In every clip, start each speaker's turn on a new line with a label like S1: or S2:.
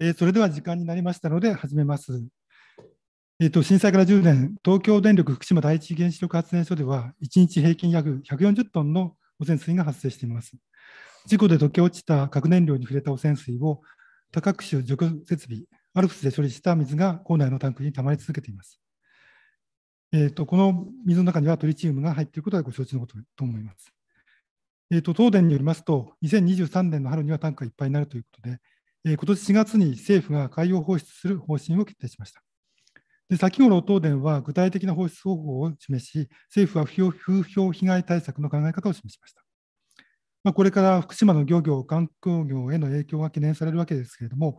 S1: えー、それでは時間になりまし
S2: たので始めます。えーと、震災から10年、東京電力福島第一原子力発電所では、1日平均約140トンの汚染水が発生しています。事故で溶け落ちた核燃料に触れた汚染水を、多角種除去設備、アルプスで処理した水が構内のタンクに溜まり続けています。えーと、この水の中にはトリチウムが入っていることはご承知のことと思います。えーと、と東電によりますと、2023年の春にはタンクがいっぱいになるということで、今年4月に政府が海洋放出する方針を決定しました。で先頃、東電は具体的な放出方法を示し、政府は風評被害対策の考え方を示しました。まあ、これから福島の漁業、観光業への影響が懸念されるわけですけれども、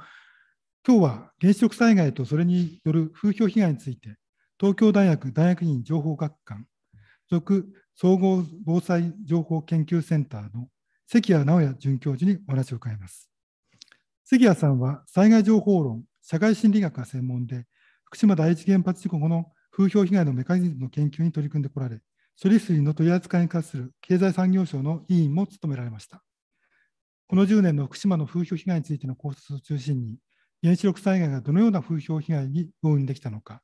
S2: 今日は原子力災害とそれによる風評被害について、東京大学大学院情報学館属総合防災情報研究センターの関谷直也准教授にお話を伺います。杉谷さんは災害情報論、社会心理学が専門で、福島第一原発事故後の風評被害のメカニズムの研究に取り組んでこられ、処理水の取り扱いに関する経済産業省の委員も務められました。この10年の福島の風評被害についての考察を中心に、原子力災害がどのような風評被害に生んできたのか、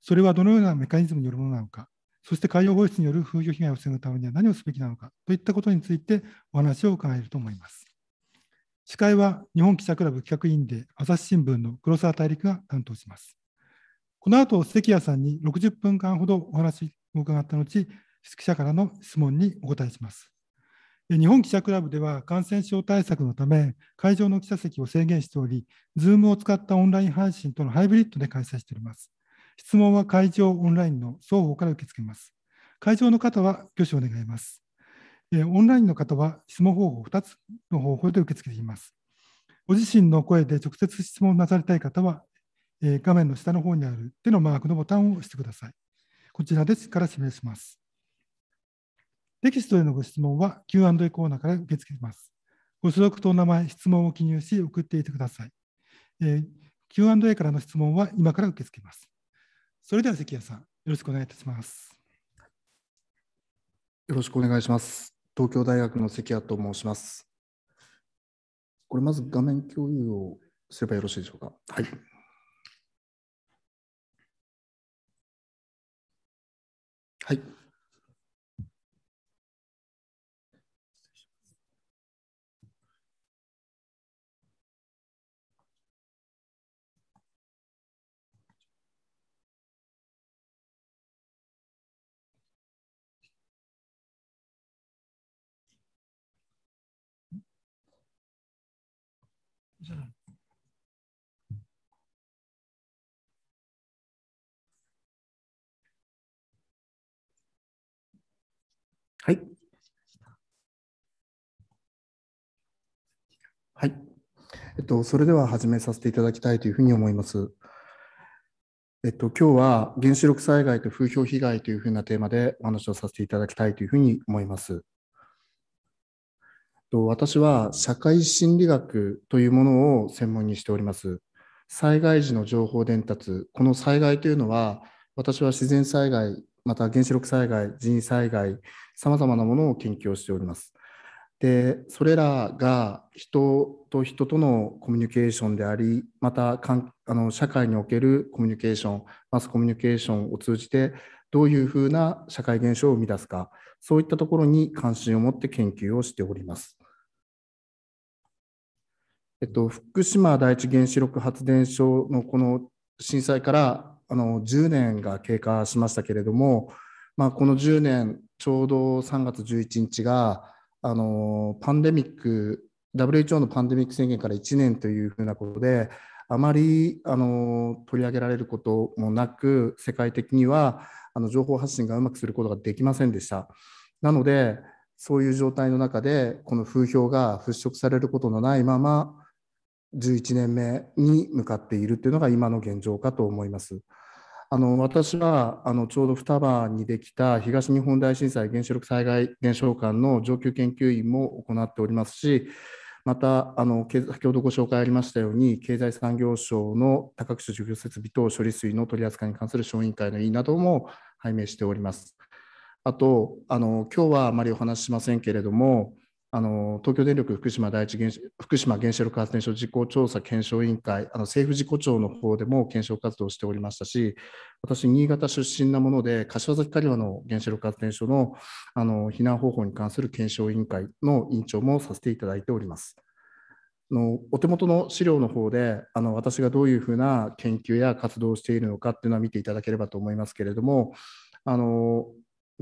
S2: それはどのようなメカニズムによるものなのか、そして海洋放出による風評被害を防ぐためには何をすべきなのかといったことについてお話を伺えると思います。司会は日本記者クラブ企画委員で朝日新聞の黒沢大陸が担当します。この後、関谷さんに60分間ほどお話を伺った後、記者からの質問にお答えします。日本記者クラブでは感染症対策のため、会場の記者席を制限しており、Zoom を使ったオンライン配信とのハイブリッドで開催しております。質問は会場、オンラインの双方から受け付けます。会場の方は挙手を願います。えオンラインの方は質問方法2つの方法で受け付けています。ご自身の声で直接質問なされたい方は、え画面の下の方にある手のマークのボタンを押してください。こちらですから指名します。テキストへのご質問は Q&A コーナーから受け付けます。ご所属とお名前、質問を記入し送っていてください。え Q&A からの質問は今から受け付けます。それでは関谷さん、よろしくお願いいたします。
S3: よろしくお願いします。東京大学の関谷と申します。これまず画面共有をすればよろしいでしょうか。はい。はい。はい。はい。えっと、それでは始めさせていただきたいというふうに思います。えっと、今日は原子力災害と風評被害というふうなテーマでお話をさせていただきたいというふうに思います。私は社会心理学というものを専門にしております。災害時の情報伝達、この災害というのは、私は自然災害、また原子力災害、人災害、さまざまなものを研究をしております。で、それらが人と人とのコミュニケーションであり、またあの社会におけるコミュニケーション、マスコミュニケーションを通じて、どういうふうな社会現象を生み出すか、そういったところに関心を持って研究をしております。えっと、福島第一原子力発電所のこの震災からあの10年が経過しましたけれども、まあ、この10年ちょうど3月11日があのパンデミック WHO のパンデミック宣言から1年というふうなことであまりあの取り上げられることもなく世界的にはあの情報発信がうまくすることができませんでした。なのでそういう状態の中でこの風評が払拭されることのないまま11年目に向かっているというのが今の現状かと思います。あの私はあのちょうど双葉にできた東日本大震災原子力災害現象館の上級研究員も行っておりますし、またあの先ほどご紹介ありましたように経済産業省の多角種除去設備等処理水の取り扱いに関する小委員会の委員なども拝命しております。あとあの今日はあまりお話ししませんけれどもあの東京電力福島第一原子福島原子力発電所事故調査検証委員会、あの政府事故調の方でも検証活動をしておりましたし、私、新潟出身なもので、柏崎刈羽の原子力発電所のあの避難方法に関する検証委員会の委員長もさせていただいております。のお手元の資料の方であの私がどういうふうな研究や活動をしているのかっていうのは見ていただければと思いますけれどもあの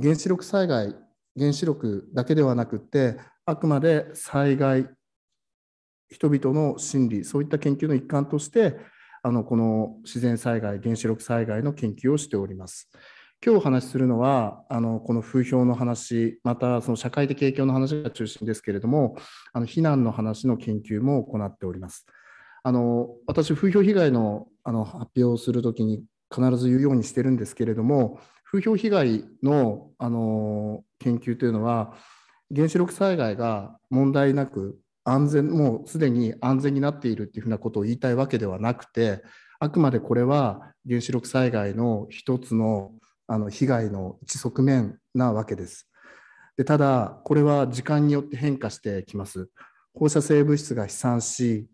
S3: 原子力災害原子力だけではなくてあくまで災害、人々の心理、そういった研究の一環として、あのこの自然災害、原子力災害の研究をしております。今日お話しするのはあのこの風評の話またその社会的影響の話が中心ですけれどもあの避難の話の研究も行っておりますあの私風評被害のあの発表をするときに必ず言うようにしてるんですけれども風評被害のあの研究というのは原子力災害が問題なく安全もうすでに安全になっているっていうふうなことを言いたいわけではなくてあくまでこれは原子力災害の一つのあの被害の一側面なわけです。でただこれは時間によって変化してきます。放射性物質が飛散し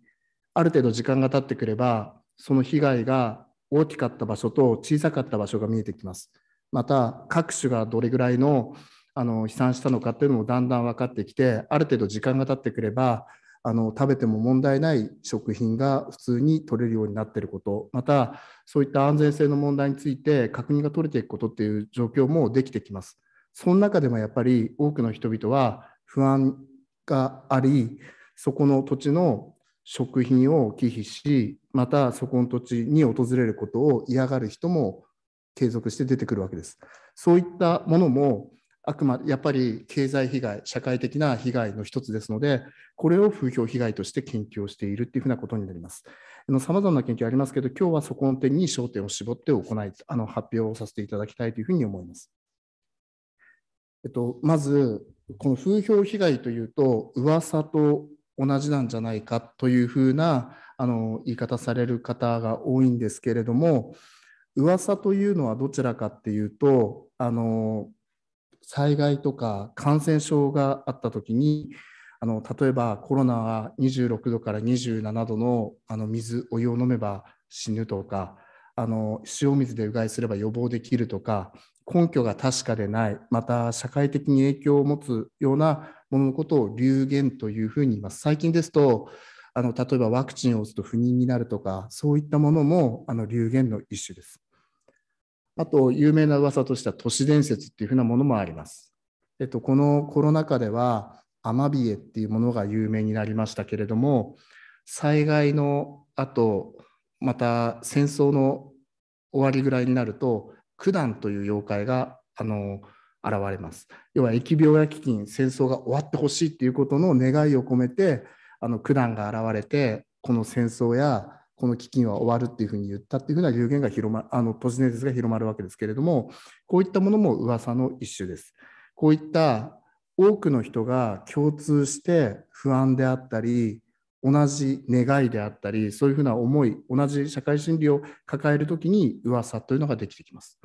S3: ある程度時間が経ってくればその被害が大きかった場所と小さかった場所が見えてきます。また各種がどれぐらいのあの飛散したのかっていうのもだんだん分かってきてある程度時間が経ってくればあの食べても問題ない食品が普通に取れるようになっていることまたそういった安全性の問題について確認が取れていくことっていう状況もできてきます。その中でもやっぱり多くの人々は不安がありそこの土地の食品を忌避しまたそこの土地に訪れることを嫌がる人も継続して出てくるわけです。そういったものもあくまやっぱり経済被害、社会的な被害の一つですので、これを風評被害として研究をしているというふうなことになります。さまざまな研究ありますけど、今日はそこの点に焦点を絞って行いあの発表をさせていただきたいというふうに思います。えっと、まず、この風評被害というと、噂と同じなんじゃないかというふうなあの言い方される方が多いんですけれども、噂というのはどちらかっていうと、あの災害とか感染症があった時にあの例えばコロナは26度から27度のあの水お湯を飲めば死ぬとかあの塩水でうがいすれば予防できるとか根拠が確かでないまた社会的に影響を持つようなもののことを流言というふうに言います。最近ですとあの例えばワクチンを打つと不妊になるとかそういったものもあの流言の一種です。あと、有名な噂としては都市伝説っていうふうなものもあります。えっと、このコロナ禍では、アマビエっていうものが有名になりましたけれども、災害の後、また戦争の終わりぐらいになると、九段という妖怪が、あの、現れます。要は疫病や飢饉、戦争が終わってほしいっていうことの願いを込めて、あの九段が現れて、この戦争やこの基金は終わるっていうふうに言ったっていうふうな流言が広まあの都市伝説が広まるわけですけれどもこういったものも噂の一種です。こういった多くの人が共通して不安であったり同じ願いであったりそういうふうな思い同じ社会心理を抱える時に噂というのができてきます。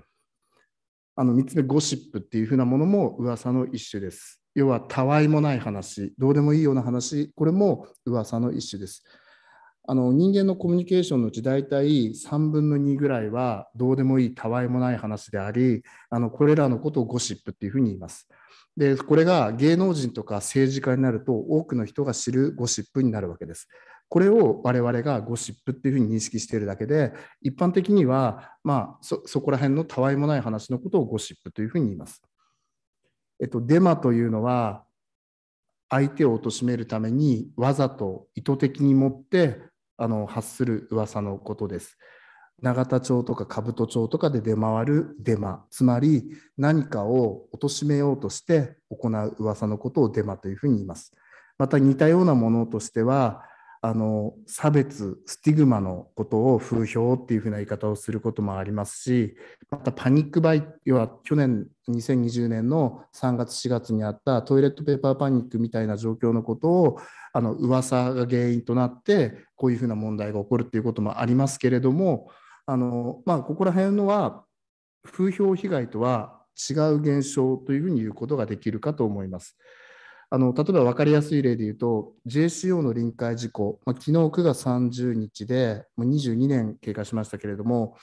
S3: あの3つ目ゴシップっていうふうなものも噂の一種です。要はたわいもない話どうでもいいような話これも噂の一種です。あの人間のコミュニケーションのうち大体3分の2ぐらいはどうでもいいたわいもない話でありあのこれらのことをゴシップっていうふうに言います。でこれが芸能人とか政治家になると多くの人が知るゴシップになるわけです。これを我々がゴシップっていうふうに認識しているだけで一般的には、まあ、そこら辺のたわいもない話のことをゴシップというふうに言います。えっと、デマというのは相手を貶めるためにわざと意図的に持ってあの発する噂のことです。永田町とか兜町とかで出回るデマつまり何かを貶めようとして行う噂のことをデマというふうに言いますまた似たようなものとしてはあの差別スティグマのことを風評っていうふうな言い方をすることもありますしまたパニックバイ要は去年2020年の3月4月にあったトイレットペーパーパニックみたいな状況のことをあの噂が原因となってこういうふうな問題が起こるっていうこともありますけれどもあの、まあ、ここら辺のは風評被害とは違う現象というふうに言うことができるかと思います。あの例えば分かりやすい例で言うと JCO の臨界事故、まあ、昨日9月30日でもう22年経過しましたけれども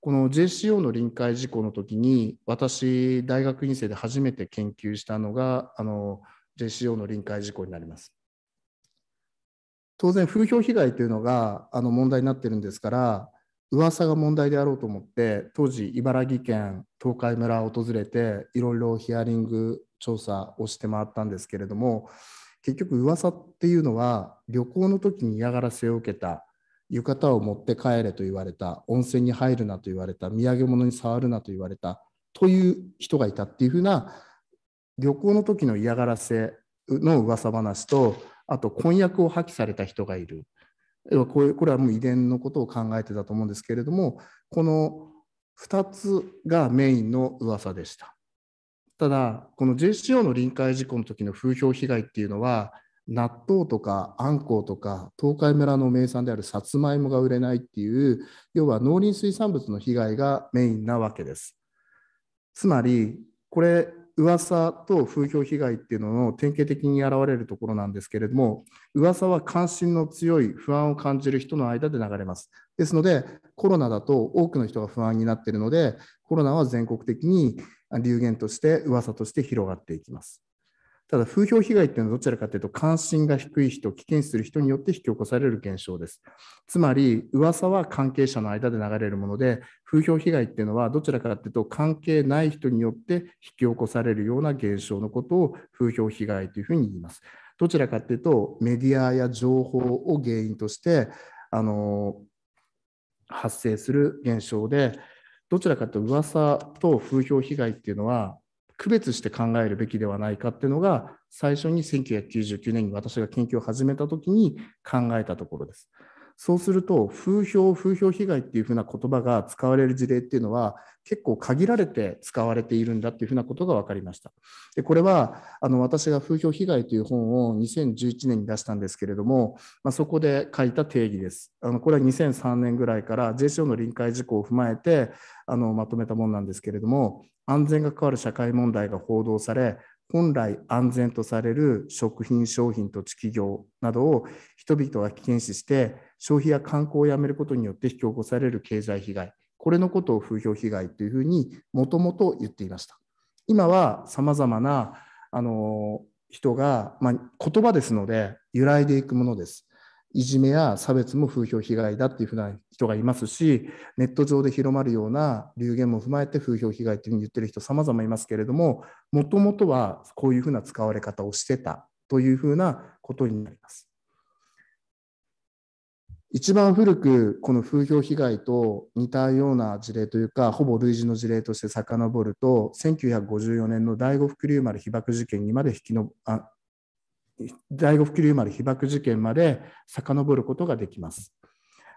S3: この JCO の臨界事故の時に私大学院生で初めて研究したのがあの JCO の臨界事故になります。当然風評被害というのがあの問題になってるんですから噂が問題であろうと思って当時茨城県東海村を訪れていろいろヒアリング調査をして回ったんですけれども結局噂っていうのは旅行の時に嫌がらせを受けた浴衣を持って帰れと言われた温泉に入るなと言われた土産物に触るなと言われたという人がいたっていうふうな旅行の時の嫌がらせの噂話とあと婚約を破棄された人がいるこれこれはもう遺伝のことを考えてたと思うんですけれどもこの2つがメインの噂でしたただこの JCO の臨界事故の時の風評被害っていうのは納豆とかあんこうとか東海村の名産であるさつまいもが売れないっていう要は農林水産物の被害がメインなわけですつまりこれ噂と風評被害っていうのの典型的に現れるところなんですけれども噂は関心の強い不安を感じる人の間で流れますですのでコロナだと多くの人が不安になっているのでコロナは全国的に流言として噂として広がっていきますただ、風評被害っていうのはどちらかというと、関心が低い人、危険視する人によって引き起こされる現象です。つまり、噂は関係者の間で流れるもので、風評被害っていうのは、どちらかというと、関係ない人によって引き起こされるような現象のことを、風評被害というふうに言います。どちらかというと、メディアや情報を原因として、あの発生する現象で、どちらかというと、噂と風評被害っていうのは、区別して考えるべきではないかっていうのが最初に1999年に私が研究を始めた時に考えたところです。そうすると風評風評被害っていうふうな言葉が使われる事例っていうのは結構限られて使われているんだっていうふうなことが分かりました。でこれはあの私が風評被害という本を2011年に出したんですけれども、まあ、そこで書いた定義です。あのこれは2003年ぐらいから JCO の臨界事項を踏まえてあのまとめたものなんですけれども安全が関わる社会問題が報道され本来安全とされる食品、商品、土地、企業などを人々が危険視して、消費や観光をやめることによって引き起こされる経済被害、これのことを風評被害というふうにもともと言っていました。今はさまざまなあの人が、まあ、言葉ですので揺らいでいくものです。いじめや差別も風評被害だっていうふうな人がいますし、ネット上で広まるような流言も踏まえて風評被害っていうふうに言ってる人さまざまいますけれども、もともとはこういうふうな使われ方をしてたというふうなことになります。一番古くこの風評被害と似たような事例というかほぼ類似の事例として遡ると1954年の第五福竜丸被爆事件にまで引きのあ第五福流丸被爆事件まで遡ることができます。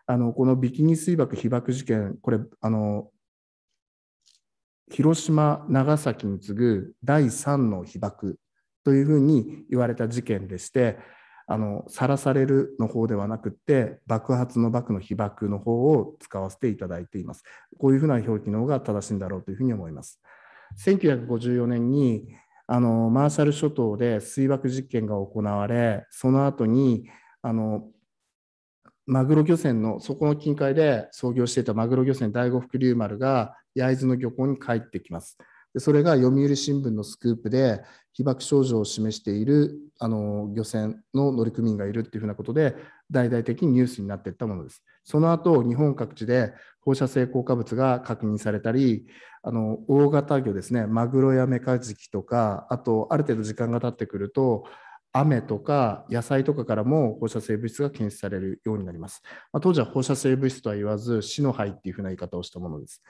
S3: あのこのビキニ水爆被爆事件、これあの、広島、長崎に次ぐ第3の被爆というふうに言われた事件でして、さらされるの方ではなくて、爆発の爆の被爆の方を使わせていただいています。こういうふうな表記の方が正しいんだろうというふうに思います。1954年にあのマーシャル諸島で水爆実験が行われその後にあのマグロ漁船のそこの近海で操業していたマグロ漁船第五福竜丸が焼津の漁港に帰ってきます。でそれが読売新聞のスクープで被爆症状を示しているあの漁船の乗組員がいるっていうふうなことで大々的にニュースになっていったものです。その後、日本各地で放射性効果物が確認されたり、あの大型魚ですね、マグロやメカジキとか、あとある程度時間が経ってくると、雨とか野菜とかからも放射性物質が検出されるようになります。まあ、当時は放射性物質とは言わず、死の灰っていうふうな言い方をしたものです。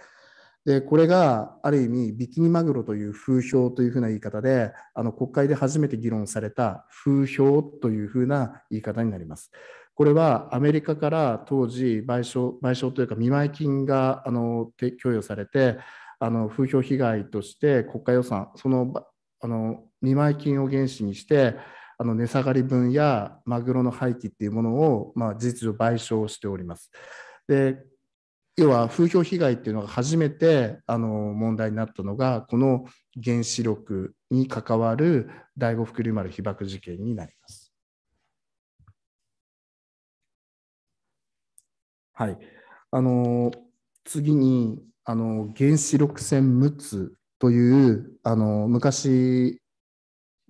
S3: でこれがある意味ビキニマグロという風評というふうな言い方であの国会で初めて議論された風評というふうな言い方になります。これはアメリカから当時賠償賠償というか見舞金があの供与されてあの風評被害として国家予算そのあの見舞金を原資にしてあの値下がり分やマグロの廃棄っていうものを、まあ、事実上賠償しております。で要は風評被害っていうのが初めてあの問題になったのがこの原子力に関わる第五福竜丸被爆事件になります。はい。あの次にあの原子力線6つというあの昔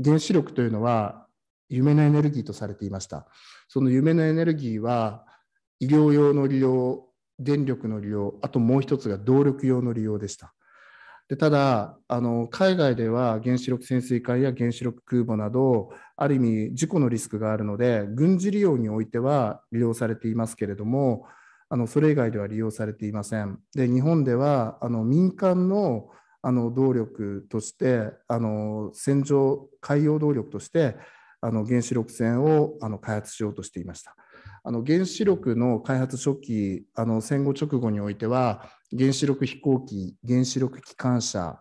S3: 原子力というのは夢のエネルギーとされていました。その夢のエネルギーは医療用の利用、電力の利用、あともう一つが動力用の利用でした。でただあの、海外では原子力潜水艦や原子力空母など、ある意味事故のリスクがあるので、軍事利用においては利用されていますけれども、あのそれ以外では利用されていません。で日本ではあの民間のあの動力としてあの戦場海洋動力としてあの原子力船をあの開発しようとしていました。あの原子力の開発初期あの戦後直後においては原子力飛行機原子力機関車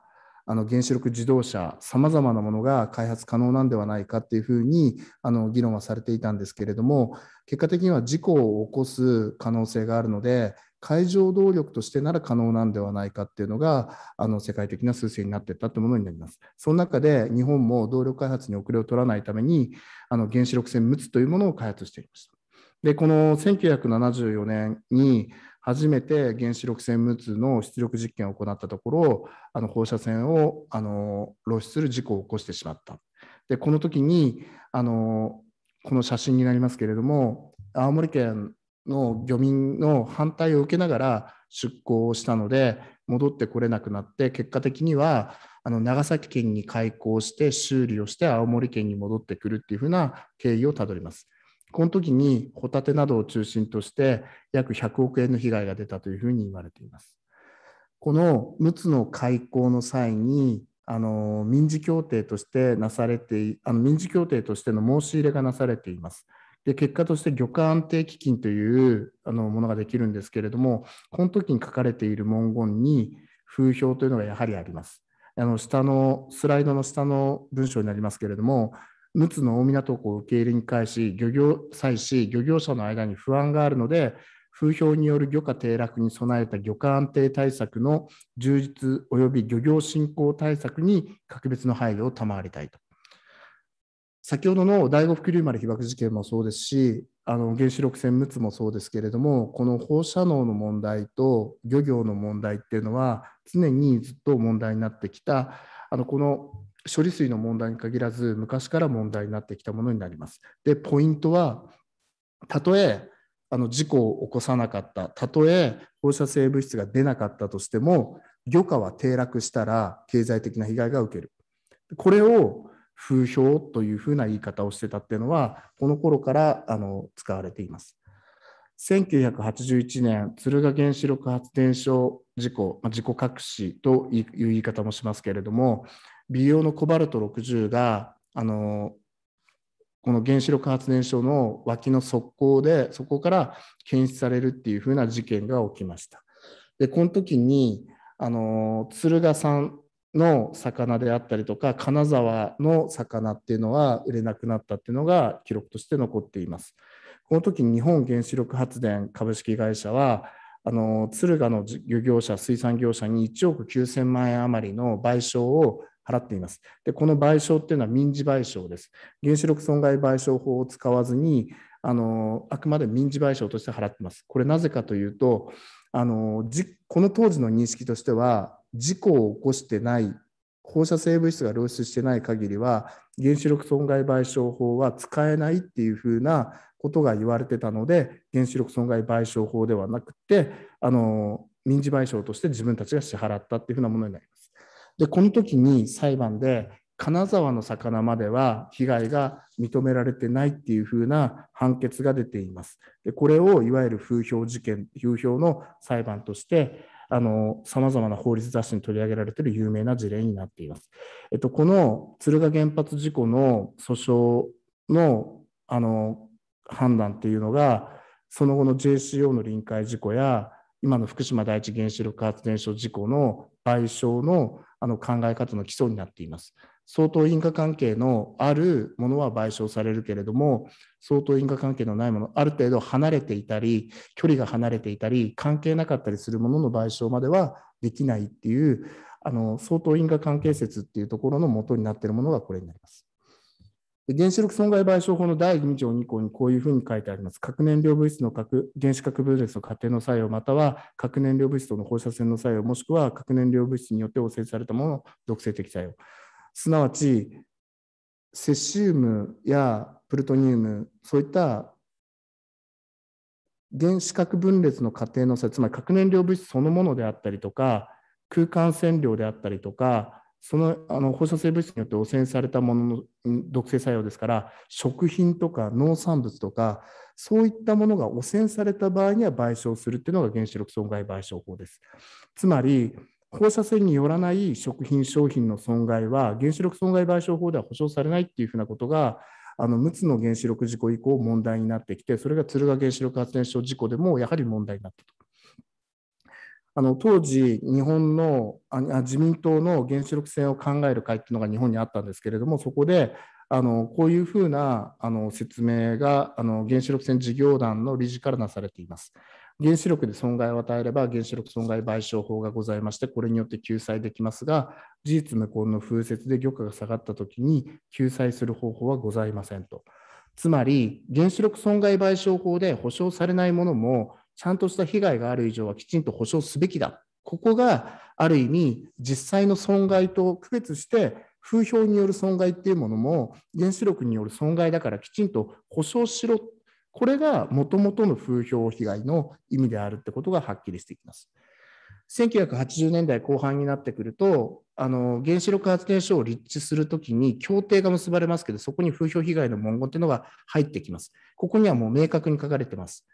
S3: あの原子力自動車さまざまなものが開発可能なんではないかっていうふうにあの議論はされていたんですけれども結果的には事故を起こす可能性があるので海上動力としてなら可能なんではないかっていうのがあの世界的な趨勢になっていったというものになります。その中で日本も動力開発に遅れを取らないためにあの原子力船陸というものを開発していました。でこの1974年に初めて原子力専務通の出力実験を行ったところあの放射線をあの露出する事故を起こしてしまったでこの時にあのこの写真になりますけれども青森県の漁民の反対を受けながら出港をしたので戻ってこれなくなって結果的にはあの長崎県に開港して修理をして青森県に戻ってくるっていうふうな経緯をたどります。この時にホタテなどを中心として約100億円の被害が出たというふうに言われています。この陸奥の開港の際にあの民事協定としてなされてあの民事協定としての申し入れがなされています。で結果として漁獲安定基金というあのものができるんですけれどもこの時に書かれている文言に風評というのがやはりあります。あの下のスライドの下の文章になりますけれども陸奥の大港港を受け入れに返し漁業際し漁業者の間に不安があるので風評による漁価低落に備えた漁価安定対策の充実及び漁業振興対策に格別の配慮を賜りたいと。先ほどの第五福竜丸被爆事件もそうですしあの原子力船陸奥もそうですけれどもこの放射能の問題と漁業の問題っていうのは常にずっと問題になってきたあのこの処理水の問題に限らず昔から問題になってきたものになります。でポイントはたとえあの事故を起こさなかったたとえ放射性物質が出なかったとしても漁価は低落したら経済的な被害が受けるこれを風評というふうな言い方をしてたっていうのはこの頃からあの使われています1981年敦賀原子力発電所自己、まあ、自己隠しという言い方もしますけれども、美容のコバルト60が、あのこの原子力発電所の脇の側溝で、そこから検出されるっていうふうな事件が起きました。で、この時に、あの鶴ヶさんの魚であったりとか金沢の魚っていうのは売れなくなったっていうのが記録として残っています。この時日本原子力発電株式会社はあの敦賀の漁業者、水産業者に1億9000万円余りの賠償を払っています。で、この賠償っていうのは民事賠償です。原子力損害賠償法を使わずに、あのあくまで民事賠償として払っています。これなぜかというと、あのこの当時の認識としては、事故を起こしてない、放射性物質が漏出してない限りは、原子力損害賠償法は使えないっていうふうなことが言われてたので原子力損害賠償法ではなくてあの民事賠償として自分たちが支払ったっていうふうなものになります。でこの時に裁判で金沢の魚までは被害が認められてないっていうふうな判決が出ています。でこれをいわゆる風評事件風評の裁判としてさまざまな法律雑誌に取り上げられている有名な事例になっています。えっと、この敦賀原発事故の訴訟のあの判断っていうのが、その後の JCO の臨界事故や、今の福島第一原子力発電所事故の賠償のあの考え方の基礎になっています。相当因果関係のあるものは賠償されるけれども、相当因果関係のないもの、ある程度離れていたり、距離が離れていたり、関係なかったりするものの賠償まではできないっていう、あの相当因果関係説っていうところの元になっているものがこれになります。原子力損害賠償法の第2条2項にこういうふうに書いてあります。核燃料物質の核原子核分裂の過程の作用、または核燃料物質との放射線の作用、もしくは核燃料物質によって汚染されたものの毒性的作用。すなわち、セシウムやプルトニウム、そういった原子核分裂の過程の作用、つまり核燃料物質そのものであったりとか、空間線量であったりとか、そのあの放射性物質によって汚染されたものの毒性作用ですから食品とか農産物とかそういったものが汚染された場合には賠償するっていうのが原子力損害賠償法です。つまり放射線によらない食品商品の損害は原子力損害賠償法では保障されないっていうふうなことがあの6つの原子力事故以降問題になってきてそれが敦賀原子力発電所事故でもやはり問題になったと。あの当時、日本のあ自民党の原子力船を考える会っていうのが日本にあったんですけれども、そこであのこういうふうなあの説明があの原子力船事業団の理事からなされています。原子力で損害を与えれば原子力損害賠償法がございまして、これによって救済できますが、事実無根の風雪で漁価が下がったときに救済する方法はございませんと。つまり、原子力損害賠償法で保障されないものも、ちゃんとした被害がある以上はきちんと補償すべきだ。ここがある意味、実際の損害と区別して、風評による損害っていうものも原子力による損害だからきちんと保証しろ。これがもともとの風評被害の意味であるってことがはっきりしてきます。1980年代後半になってくると、あの原子力発電所を立地するときに協定が結ばれますけど、そこに風評被害の文言というのが入ってきます。ここにはもう明確に書かれてます。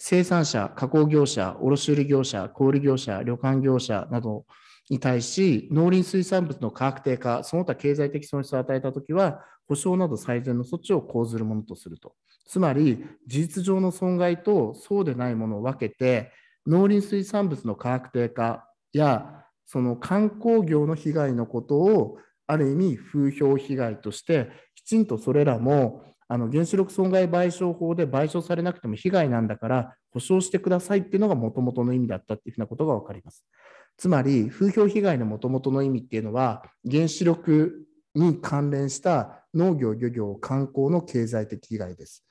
S3: 生産者、加工業者、卸売業者、小売業者、旅館業者などに対し、農林水産物の価格低下、その他経済的損失を与えたときは、補償など最善の措置を講ずるものとすると。つまり、事実上の損害とそうでないものを分けて、農林水産物の価格低下や、その観光業の被害のことを、ある意味、風評被害として、きちんとそれらもあの原子力損害賠償法で賠償されなくても被害なんだから保償してくださいっていうのがもともとの意味だったっていうふうなことが分かります。つまり風評被害のもともとの意味っていうのは原子力に関連した農業、漁業、観光の経済的被害です。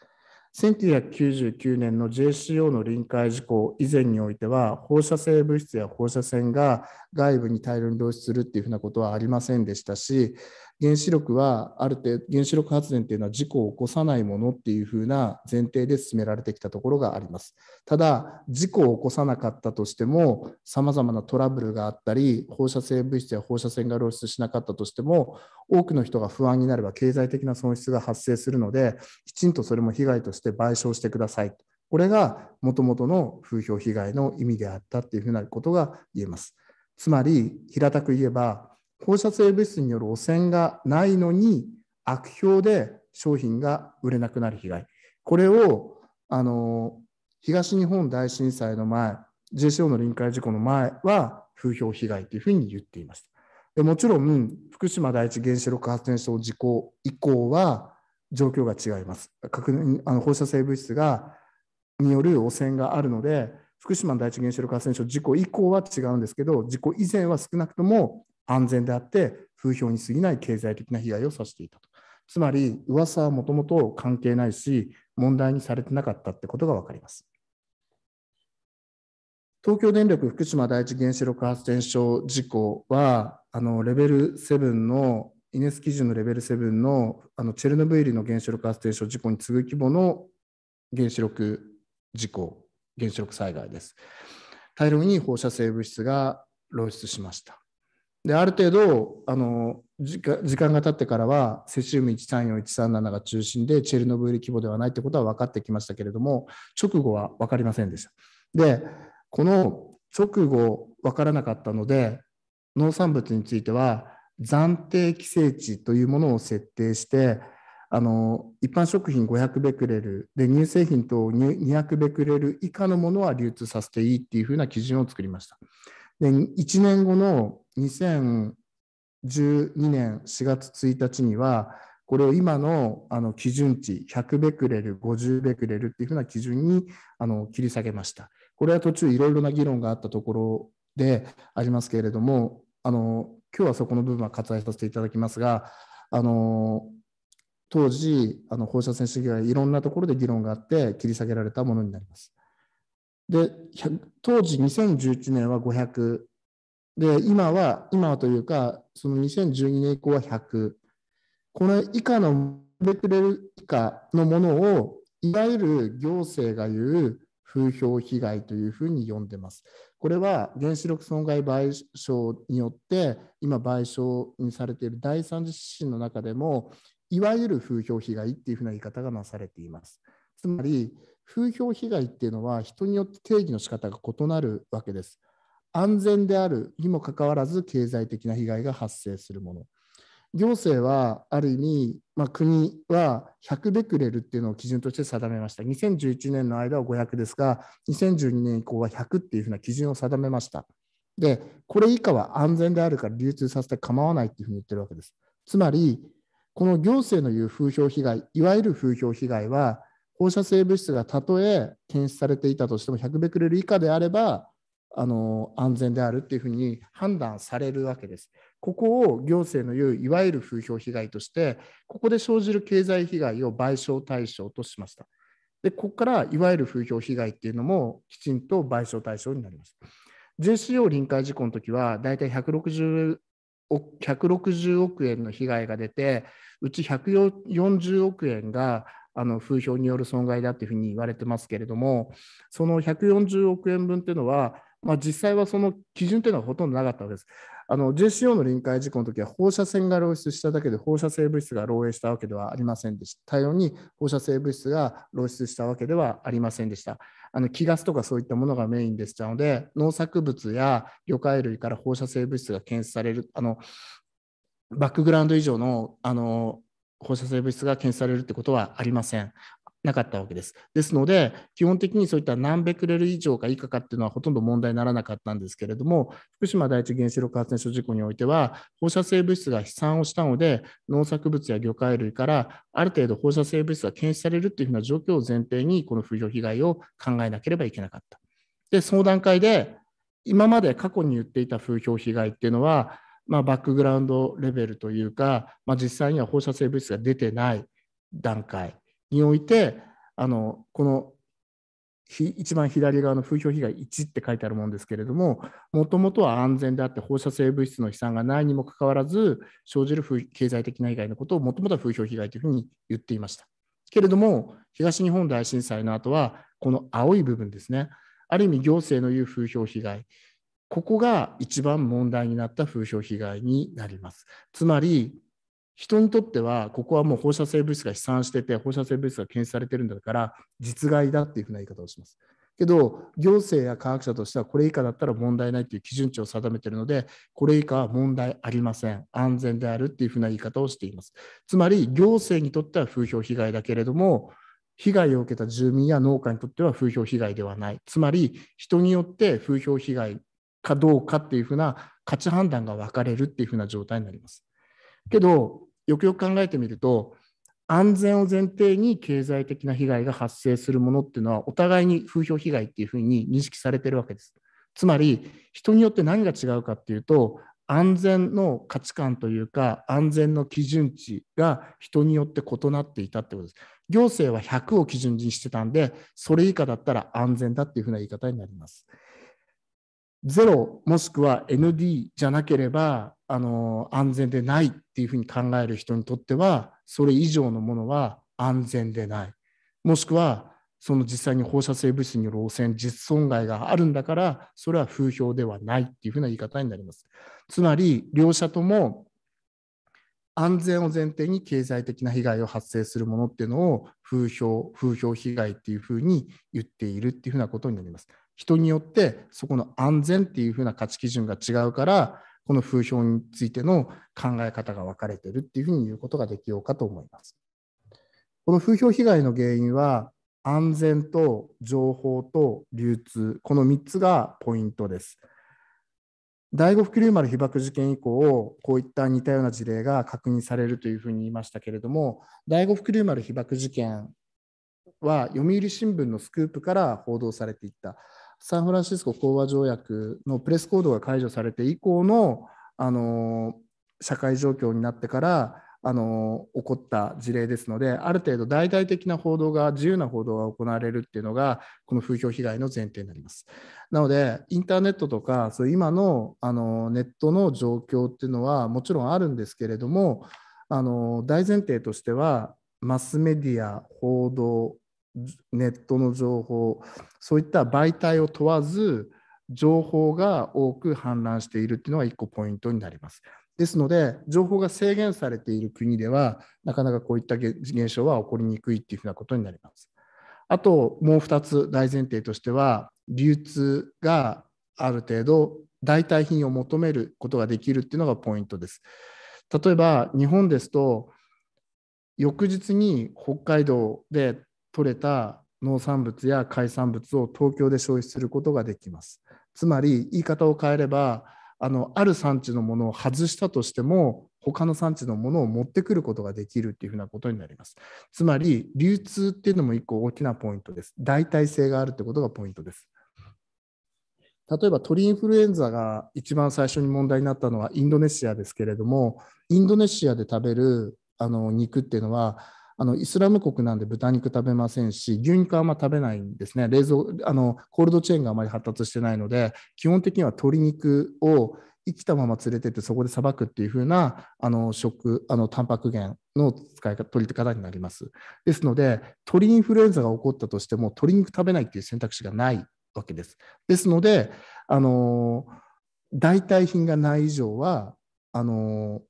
S3: 1999年の JCO の臨界事項以前においては放射性物質や放射線が外部に大量に漏出するっていうふうなことはありませんでしたし原子力はある程度原子力発電というのは事故を起こさないものっていうふうな前提で進められてきたところがありますただ事故を起こさなかったとしてもさまざまなトラブルがあったり放射性物質や放射線が漏出しなかったとしても多くの人が不安になれば経済的な損失が発生するのできちんとそれも被害として賠償してくださいこれがもともとの風評被害の意味であったっていうふうなことが言えますつまり平たく言えば放射性物質による汚染がないのに悪評で商品が売れなくなる被害これをあの東日本大震災の前 JCO の臨海事故の前は風評被害というふうに言っていましたでもちろん福島第一原子力発電所事故以降は状況が違います確認あの放射性物質がによる汚染があるので福島第一原子力発電所事故以降は違うんですけど事故以前は少なくとも安全であって風評に過ぎない経済的な被害を指していたと。つまり、噂はもともと関係ないし、問題にされてなかったってことが分かります。東京電力福島第一原子力発電所事故は、あのレベル7の、イネス基準のレベル7のあのチェルノブイリの原子力発電所事故に次ぐ規模の原子力事故、原子力災害です。大量に放射性物質が漏出しました。で、ある程度、あの、時間が経ってからは、セシウム134、137が中心で、チェルノブイリ規模ではないということは分かってきましたけれども、直後は分かりませんでした。で、この直後分からなかったので、農産物については、暫定規制値というものを設定して、あの一般食品500ベクレルで乳製品等200ベクレル以下のものは流通させていいっていうふうな基準を作りました。で1年後の2012年4月1日には、これを今のあの基準値、100ベクレル、50ベクレルっていうふうな基準にあの切り下げました。これは途中いろいろな議論があったところでありますけれども、あの今日はそこの部分は割愛させていただきますが、あの当時あの放射線主義はいろんなところで議論があって切り下げられたものになります。で当時2011年は500で、今は、今はというか、その2012年以降は100。この以下のベクレル以下のものを、いわゆる行政が言う風評被害というふうに呼んでます。これは原子力損害賠償によって今賠償にされている第三次指針の中でもいわゆる風評被害っていうふうな言い方がなされています。つまり風評被害っていうのは人によって定義の仕方が異なるわけです。安全であるにもかかわらず経済的な被害が発生するもの。行政はある意味、まあ、国は100ベクレルっていうのを基準として定めました。2011年の間は500ですが、2012年以降は100っていうふうな基準を定めました。で、これ以下は安全であるから流通させて構わないっていうふうに言ってるわけです。つまり、この行政の言う風評被害、いわゆる風評被害は、放射性物質がたとえ検出されていたとしても100ベクレル以下であれば、あの安全であるっていうふうに判断されるわけです。ここを行政の言ういわゆる風評被害としてここで生じる経済被害を賠償対象としました。でここからいわゆる風評被害っていうのもきちんと賠償対象になります。JCO 臨海事故の時は大体160億1億円の被害が出てうち140億円があの風評による損害だっていうふうに言われてますけれどもその140億円分っていうのはまあ、実際はその基準というのはほとんどなかったわけです。の JCO の臨界事故の時は放射線が漏出しただけで放射性物質が漏洩したわけではありませんでした。多様に放射性物質が漏出したわけではありませんでした。あの気ガスとかそういったものがメインでしたので、農作物や魚介類から放射性物質が検出される、あのバックグラウンド以上のあの放射性物質が検出されるということはありません。なかったわけです。ですので、基本的にそういった何ベクレル以上か以下かっていうのはほとんど問題にならなかったんですけれども、福島第一原子力発電所事故においては、放射性物質が飛散をしたので、農作物や魚介類からある程度放射性物質が検出されるというふうな状況を前提に、この風評被害を考えなければいけなかった。で、その段階で、今まで過去に言っていた風評被害っていうのは、まあ、バックグラウンドレベルというか、まあ、実際には放射性物質が出てない段階。において、あのこの一番左側の風評被害1って書いてあるものですけれども、もともとは安全であって放射性物質の飛散がないにもかかわらず、生じる経済的な被害のことをもともとは風評被害というふうに言っていました。けれども、東日本大震災の後は、この青い部分ですね、ある意味行政の言う風評被害、ここが一番問題になった風評被害になります。つまり人にとってはここはもう放射性物質が飛散してて放射性物質が検出されてるんだから実害だっていうふうな言い方をします。けど行政や科学者としてはこれ以下だったら問題ないという基準値を定めているのでこれ以下は問題ありません安全であるっていうふうな言い方をしています。つまり行政にとっては風評被害だけれども被害を受けた住民や農家にとっては風評被害ではない。つまり人によって風評被害かどうかっていうふうな価値判断が分かれるっていうふうな状態になります。けどよくよく考えてみると安全を前提に経済的な被害が発生するものっていうのはお互いに風評被害っていうふうに認識されてるわけです。つまり人によって何が違うかっていうと安全の価値観というか安全の基準値が人によって異なっていたってことです。行政は100を基準にしてたんでそれ以下だったら安全だっていうふうな言い方になります。ロもしくは ND じゃなければあの安全でないっていうふうに考える人にとってはそれ以上のものは安全でないもしくはその実際に放射性物質による汚染実損害があるんだからそれは風評ではないっていうふうな言い方になりますつまり両者とも安全を前提に経済的な被害を発生するものっていうのを風評風評被害っていうふうに言っているっていうふうなことになります人によってそこの安全っていうふうな価値基準が違うからこの風評についての考え方が分かれてるっていうふうに言うことができようかと思います。この風評被害の原因は安全と情報と流通この3つがポイントです。第5福竜丸被爆事件以降こういった似たような事例が確認されるというふうに言いましたけれども第5福竜丸被爆事件は読売新聞のスクープから報道されていったサンフランシスコ講和条約のプレスコードが解除されて以降のあの社会状況になってからあの起こった事例ですのである程度大々的な報道が自由な報道が行われるっていうのがこの風評被害の前提になりますなのでインターネットとかそういう今のあのネットの状況っていうのはもちろんあるんですけれどもあの大前提としてはマスメディア報道ネットの情報そういった媒体を問わず情報が多く氾濫しているっていうのが1個ポイントになります。ですので情報が制限されている国ではなかなかこういった現象は起こりにくいっていうふうなことになります。あともう2つ大前提としては流通がある程度代替品を求めることができるっていうのがポイントです。例えば日本ですと翌日に北海道で取れた農産物や海産物を東京で消費することができます。つまり言い方を変えればあのある産地のものを外したとしても他の産地のものを持ってくることができるっていうふうなことになります。つまり流通っていうのも一個大きなポイントです。代替性があるってことがポイントです。例えば鳥インフルエンザが一番最初に問題になったのはインドネシアですけれどもインドネシアで食べるあの肉っていうのはあのイスラム国なんで豚肉食べませんし、牛肉はあんま食べないんですね。冷蔵あのコールドチェーンがあまり発達してないので、基本的には鶏肉を生きたまま連れてってそこでさばくっていう風なあの食あのタンパク源の使い方取り方になります。ですので鳥インフルエンザが起こったとしても鶏肉食べないっていう選択肢がないわけです。ですのであの代替品がない以上はあの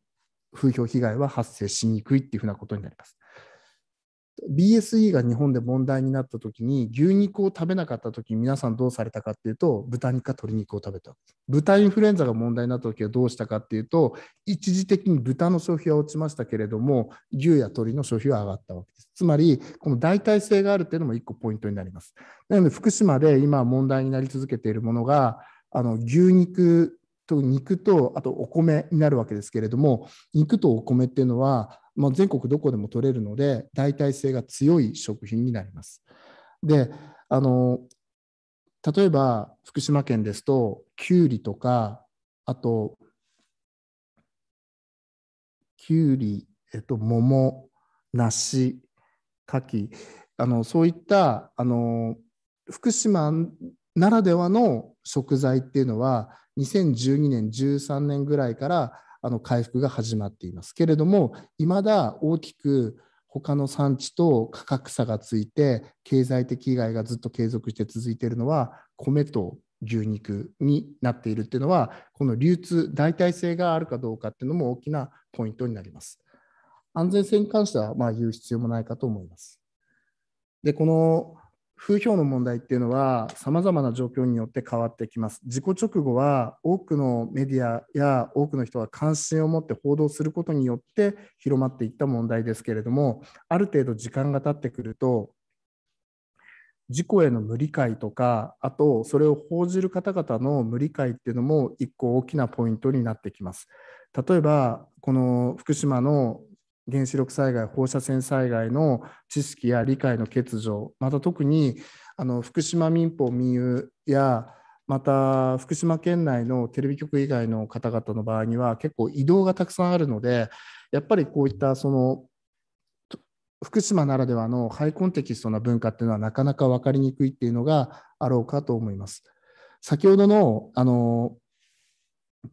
S3: 風評被害は発生しにくいっていうふうなことになります。BSE が日本で問題になった時に牛肉を食べなかった時に皆さんどうされたかっていうと豚肉か鶏肉を食べた豚インフルエンザが問題になった時はどうしたかっていうと一時的に豚の消費は落ちましたけれども牛や鶏の消費は上がったわけですつまりこの代替性があるっていうのも1個ポイントになりますなので福島で今問題になり続けているものがあの牛肉肉とあとお米になるわけですけれども肉とお米っていうのは、まあ、全国どこでも取れるので代替性が強い食品になります。であの例えば福島県ですときゅうりとかあときゅうり、えっと、桃梨柿あのそういったあの福島ならではの食材っていうのは2012年13年ぐらいからあの回復が始まっていますけれどもいまだ大きく他の産地と価格差がついて経済的被害がずっと継続して続いているのは米と牛肉になっているっていうのはこの流通代替性があるかどうかっていうのも大きなポイントになります。安全性に関してはまあ言う必要もないかと思います。でこの風評の問題っていうのはさまざまな状況によって変わってきます事故直後は多くのメディアや多くの人が関心を持って報道することによって広まっていった問題ですけれどもある程度時間が経ってくると事故への無理解とかあとそれを報じる方々の無理解っていうのも一個大きなポイントになってきます例えばこの福島の原子力災害、放射線災害の知識や理解の欠如、また特にあの福島民放民友や、また福島県内のテレビ局以外の方々の場合には、結構移動がたくさんあるので、やっぱりこういったその福島ならではのハイコンテキストな文化っていうのはなかなか分かりにくいっていうのがあろうかと思います。先ほどのあの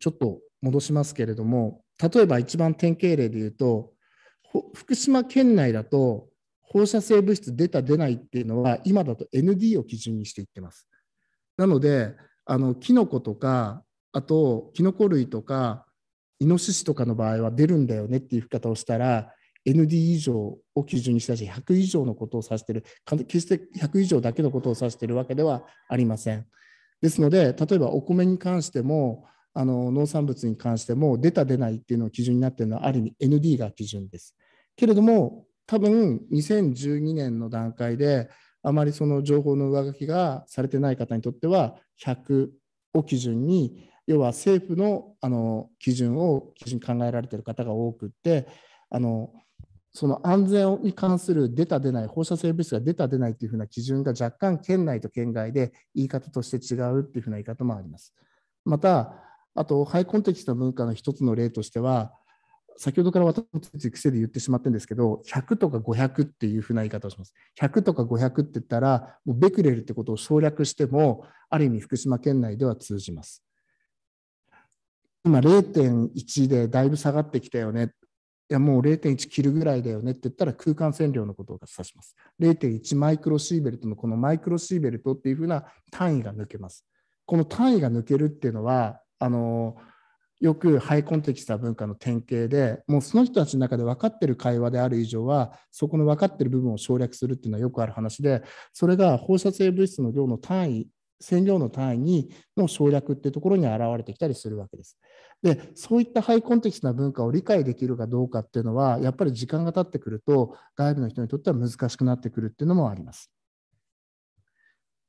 S3: ちょっと戻しますけれども例えば一番典型例で言うと福島県内だと放射性物質出た出ないっていうのは今だと ND を基準にしていってます。なのであのキノコとかあとキノコ類とかイノシシとかの場合は出るんだよねっていう言い方をしたら ND 以上を基準にしたし100以上のことを指してる決して100以上だけのことを指してるわけではありません。ですので例えばお米に関してもあの農産物に関しても出た出ないっていうのを基準になっているのはある意味 ND が基準です。けれども、多分2012年の段階で、あまりその情報の上書きがされてない方にとっては、100を基準に、要は政府のあの基準を基準考えられている方が多くて、あのその安全に関する出た出ない放射性物質が出た出ないというふうな基準が若干県内と県外で言い方として違うというふうな言い方もあります。またあとハイコンテキストの文化の一つの例としては先ほどから私た癖で言ってしまってるんですけど、100とか500っていうふうな言い方をします。100とか500って言ったら、もうベクレルってことを省略しても、ある意味福島県内では通じます。今0.1でだいぶ下がってきたよね。いやもう0.1切るぐらいだよねって言ったら空間線量のことが指します。0.1マイクロシーベルトのこのマイクロシーベルトっていうふうな単位が抜けます。この単位が抜けるっていうのは、あのよくハイコンテキストな文化の典型でもうその人たちの中で分かってる会話である以上はそこの分かってる部分を省略するっていうのはよくある話でそれが放射性物質の量の単位線量の単位の省略っていうところに現れてきたりするわけです。でそういったハイコンテキストな文化を理解できるかどうかっていうのはやっぱり時間が経ってくると外部の人にとっては難しくなってくるっていうのもあります。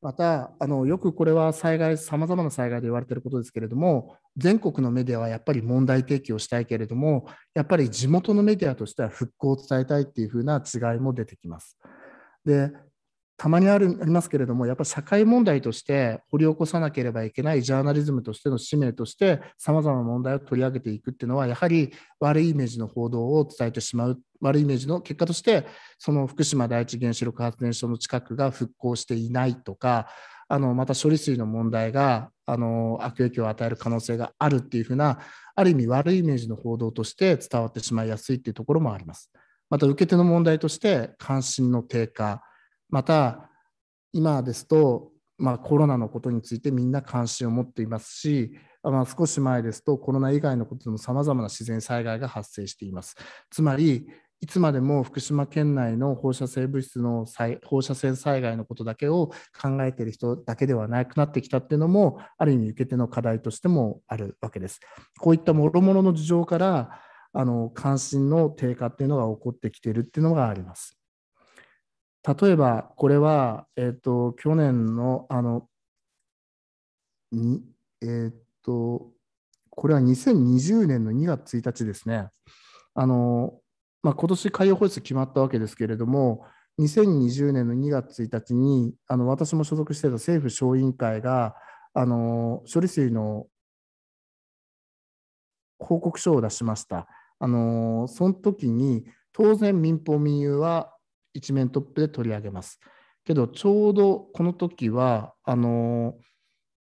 S3: またあのよくこれは災害さまざまな災害で言われていることですけれども全国のメディアはやっぱり問題提起をしたいけれどもやっぱり地元のメディアとしては復興を伝えたいっていうふうな違いも出てきます。でたまにあるありますけれども、やっぱり社会問題として掘り起こさなければいけないジャーナリズムとしての使命として、さまざまな問題を取り上げていくっていうのは、やはり悪いイメージの報道を伝えてしまう、悪いイメージの結果として、その福島第一原子力発電所の近くが復興していないとか、あのまた処理水の問題があの悪影響を与える可能性があるっていうふうな、ある意味悪いイメージの報道として伝わってしまいやすいっていうところもあります。また受け手の問題として関心の低下また今ですと、まあ、コロナのことについてみんな関心を持っていますし、まあ、少し前ですとコロナ以外のことでもさまざまな自然災害が発生しています。つまりいつまでも福島県内の放射性物質の放射線災害のことだけを考えている人だけではなくなってきたっていうのもある意味受け手の課題としてもあるわけです。こういったもろもろの事情からあの関心の低下っていうのが起こってきているっていうのがあります。例えば、これは、えっ、ー、と、去年の、あの、にえっ、ー、と、これは2020年の2月1日ですね。あの、まあ、今年海洋放出決まったわけですけれども、2020年の2月1日に、あの私も所属していた政府小委員会が、あの処理水の報告書を出しました。あのその時に当然民放民有は一面トップで取り上げます。けど、ちょうどこの時は、あの、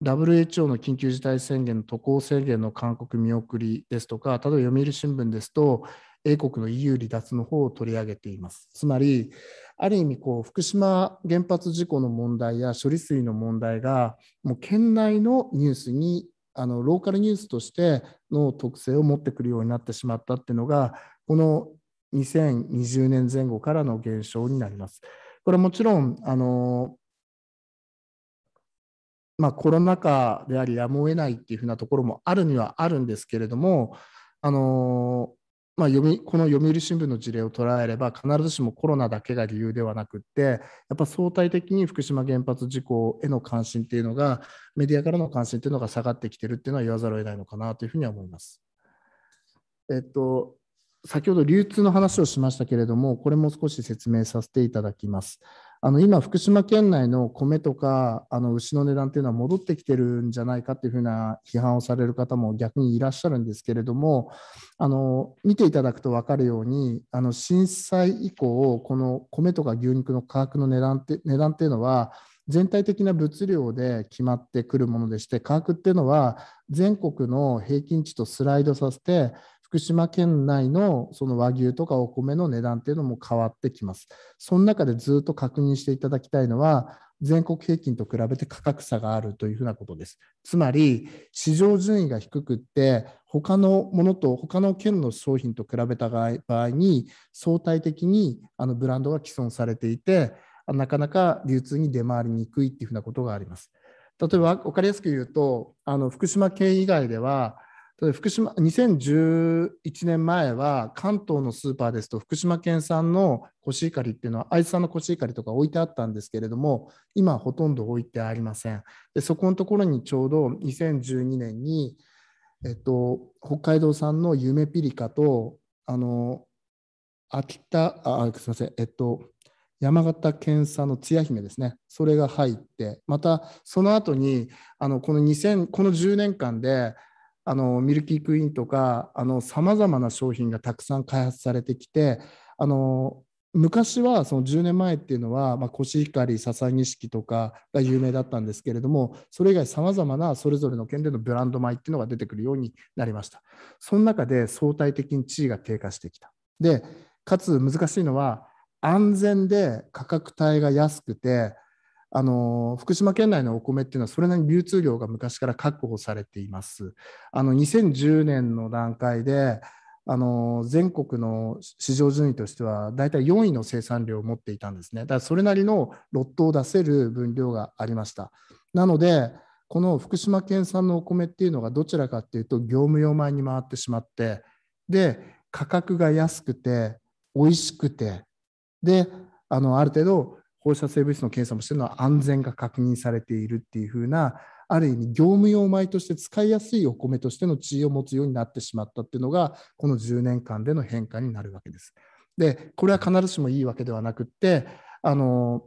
S3: WHO の緊急事態宣言の渡航制限の勧告見送りですとか、例えば読売新聞ですと、英国の EU 離脱の方を取り上げています。つまり、ある意味こう、福島原発事故の問題や処理水の問題が、もう県内のニュースに、あのローカルニュースとしての特性を持ってくるようになってしまったっていうのが、この2020年前後からの減少になります。これはもちろんあの、まあ、コロナ禍でありやむを得ないっていうふうなところもあるにはあるんですけれどもあの、まあ、読みこの読売新聞の事例を捉えれば必ずしもコロナだけが理由ではなくってやっぱ相対的に福島原発事故への関心っていうのがメディアからの関心っていうのが下がってきてるっていうのは言わざるを得ないのかなというふうには思います。えっと、先ほど流通の話をしましたけれども、これも少し説明させていただきます。あの今、福島県内の米とかあの牛の値段というのは戻ってきてるんじゃないかというふうな批判をされる方も逆にいらっしゃるんですけれども、あの見ていただくと分かるように、あの震災以降、この米とか牛肉の価格の値段って値段っていうのは、全体的な物量で決まってくるものでして価格っていうのは全国の平均値とスライドさせて福島県内のその和牛とかお米の値段っていうのも変わってきます。その中でずっと確認していただきたいのは、全国平均と比べて価格差があるというふうなことです。つまり、市場順位が低くって、他のものと他の県の商品と比べた場合に、相対的にあのブランドが既存されていて、なかなか流通に出回りにくいっていうふうなことがあります。例えばわかりやすく言うと、あの福島県以外では、福島2011年前は関東のスーパーですと福島県産のコシヒカリっていうのは会津産のコシヒカリとか置いてあったんですけれども今はほとんど置いてありませんでそこのところにちょうど2012年に、えっと、北海道産のゆめピリカとあの秋田あすみませんえっと山形県産のつや姫ですね、それが入って、またその後にあのこの2000この10年間であのミルキークイーンとかさまざまな商品がたくさん開発されてきてあの昔はその10年前っていうのは、まあ、コシヒカリシキとかが有名だったんですけれどもそれ以外さまざまなそれぞれの県でのブランド米っていうのが出てくるようになりましたその中で相対的に地位が低下してきたでかつ難しいのは安全で価格帯が安くてあの福島県内のお米っていうのはそれなりに流通量が昔から確保されています。あの2010年の段階であの全国の市場順位としては大体4位の生産量を持っていたんですね。だからそれなりのロットを出せる分量がありました。なのでこの福島県産のお米っていうのがどちらかっていうと業務用米に回ってしまってで価格が安くて美味しくてであのある程度放射性物質の検査もしてるのは安全が確認されているっていうふうなある意味業務用米として使いやすいお米としての地位を持つようになってしまったっていうのがこの10年間での変化になるわけです。でこれは必ずしもいいわけではなくってあの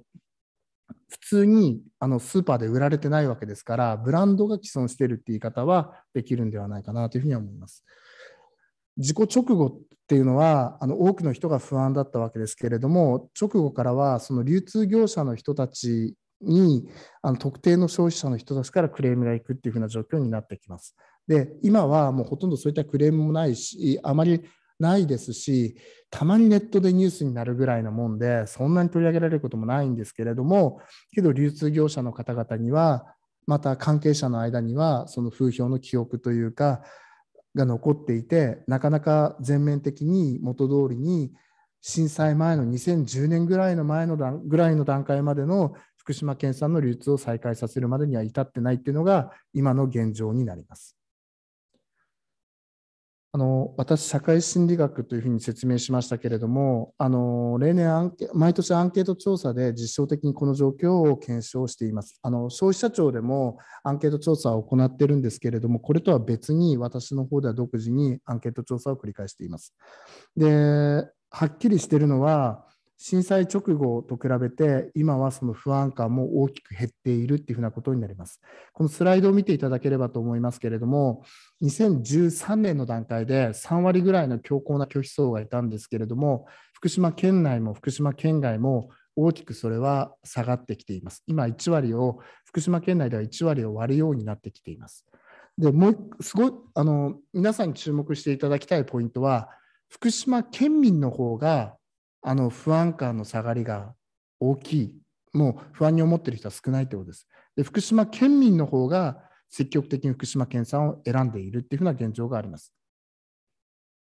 S3: 普通にあのスーパーで売られてないわけですからブランドが既存してるって言い方はできるんではないかなというふうには思います。事故直後っていうのはあの多くの人が不安だったわけですけれども直後からはその流通業者の人たちにあの特定の消費者の人たちからクレームがいくっていうふうな状況になってきます。で今はもうほとんどそういったクレームもないしあまりないですしたまにネットでニュースになるぐらいなもんでそんなに取り上げられることもないんですけれどもけど流通業者の方々にはまた関係者の間にはその風評の記憶というかが残っていてなかなか全面的に元通りに震災前の2010年ぐらいの前のぐらいの段階までの福島県産の流通を再開させるまでには至ってないっていうのが今の現状になります。あの私、社会心理学というふうに説明しましたけれども、あの例年アンケ、毎年アンケート調査で実証的にこの状況を検証しています。あの消費者庁でもアンケート調査を行っているんですけれども、これとは別に私の方では独自にアンケート調査を繰り返しています。ではっきりしているのは、震災直後と比べて、今はその不安感も大きく減っているっていうふうなことになります。このスライドを見ていただければと思いますけれども、2013年の段階で3割ぐらいの強硬な拒否層がいたんですけれども、福島県内も福島県外も大きくそれは下がってきています。今1割を、福島県内では1割を割るようになってきています。でもうすごいあの皆さんに注目していただきたいポイントは、福島県民の方があの不安感の下がりが大きい、もう不安に思っている人は少ないということです。で福島県民の方が積極的に福島県産を選んでいるというふうな現状があります。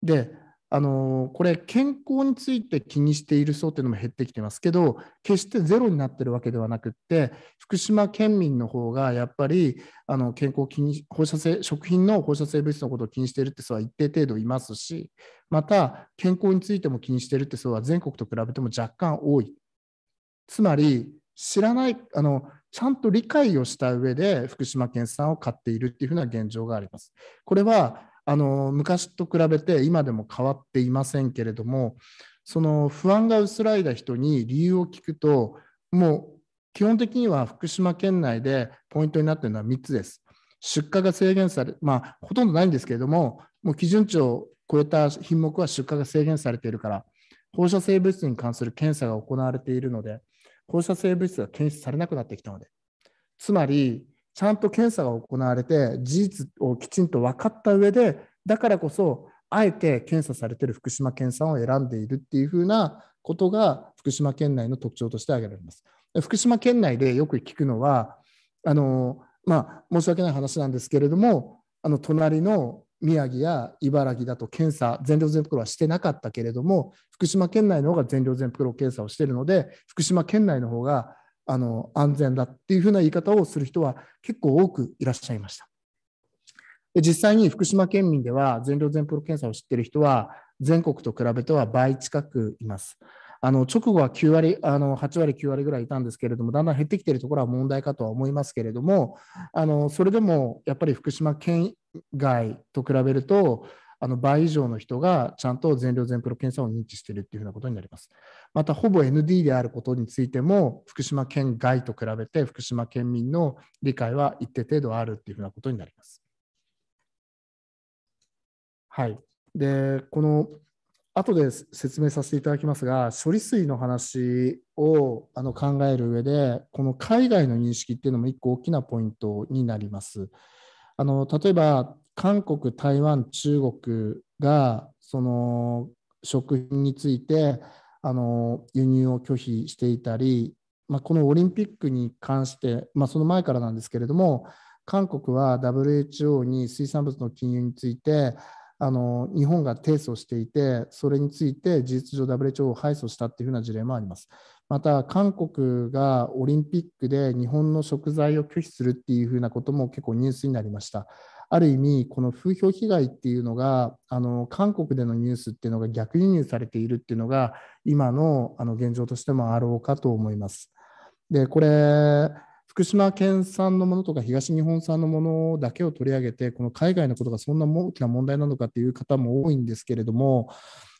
S3: であのこれ健康について気にしている層っていうのも減ってきてますけど決してゼロになってるわけではなくって福島県民の方がやっぱりあの健康気に放射性食品の放射性物質のことを気にしているって層は一定程度いますしまた健康についても気にしているって層は全国と比べても若干多いつまり知らないあのちゃんと理解をした上で福島県産を買っているっていうふうな現状があります。これはあの昔と比べて今でも変わっていませんけれどもその不安が薄らいだ人に理由を聞くともう基本的には福島県内でポイントになっているのは3つです。出荷が制限され、まあ、ほとんどないんですけれども、もう基準値を超えた品目は出荷が制限されているから、放射性物質に関する検査が行われているので、放射性物質が検出されなくなってきたので、つまりちゃんと検査が行われて、事実をきちんと分かった上で、だからこそ、あえて検査されてる福島県産を選んでいるっていうふうなことが、福島県内の特徴として挙げられます。福島県内でよく聞くのは、あのまあ、申し訳ない話なんですけれども、あの隣の宮城や茨城だと検査、全量全袋はしてなかったけれども、福島県内の方が全量全袋検査をしているので、福島県内の方があの安全だっていうふうな言い方をする人は結構多くいらっしゃいました。で実際に福島県民では全量全プロ検査を知っている人は全国と比べては倍近くいます。あの直後は9割あの8割、9割ぐらいいたんですけれども、だんだん減ってきているところは問題かとは思いますけれども、あのそれでもやっぱり福島県外と比べると、あの倍以上の人がちゃんと全量全プロ検査を認知しているというふうなことになります。また、ほぼ ND であることについても、福島県外と比べて、福島県民の理解は一定程度あるというふうなことになります。はい、でこの後で説明させていただきますが処理水の話をあの考える上でこの海外の認識っていうのも一個大きなポイントになります。あの例えば韓国、台湾、中国がその食品についてあの輸入を拒否していたり、まあ、このオリンピックに関して、まあ、その前からなんですけれども、韓国は WHO に水産物の禁輸についてあの日本が提訴していてそれについて事実上 WHO を敗訴したというふうな事例もありますまた韓国がオリンピックで日本の食材を拒否するっていうふうなことも結構ニュースになりましたある意味、この風評被害っていうのが、あの韓国でのニュースっていうのが逆輸入されているっていうのが、今のあの現状としてもあろうかと思います。で、これ、福島県産のものとか東日本産のものだけを取り上げて、この海外のことがそんな大きな問題なのかっていう方も多いんですけれども、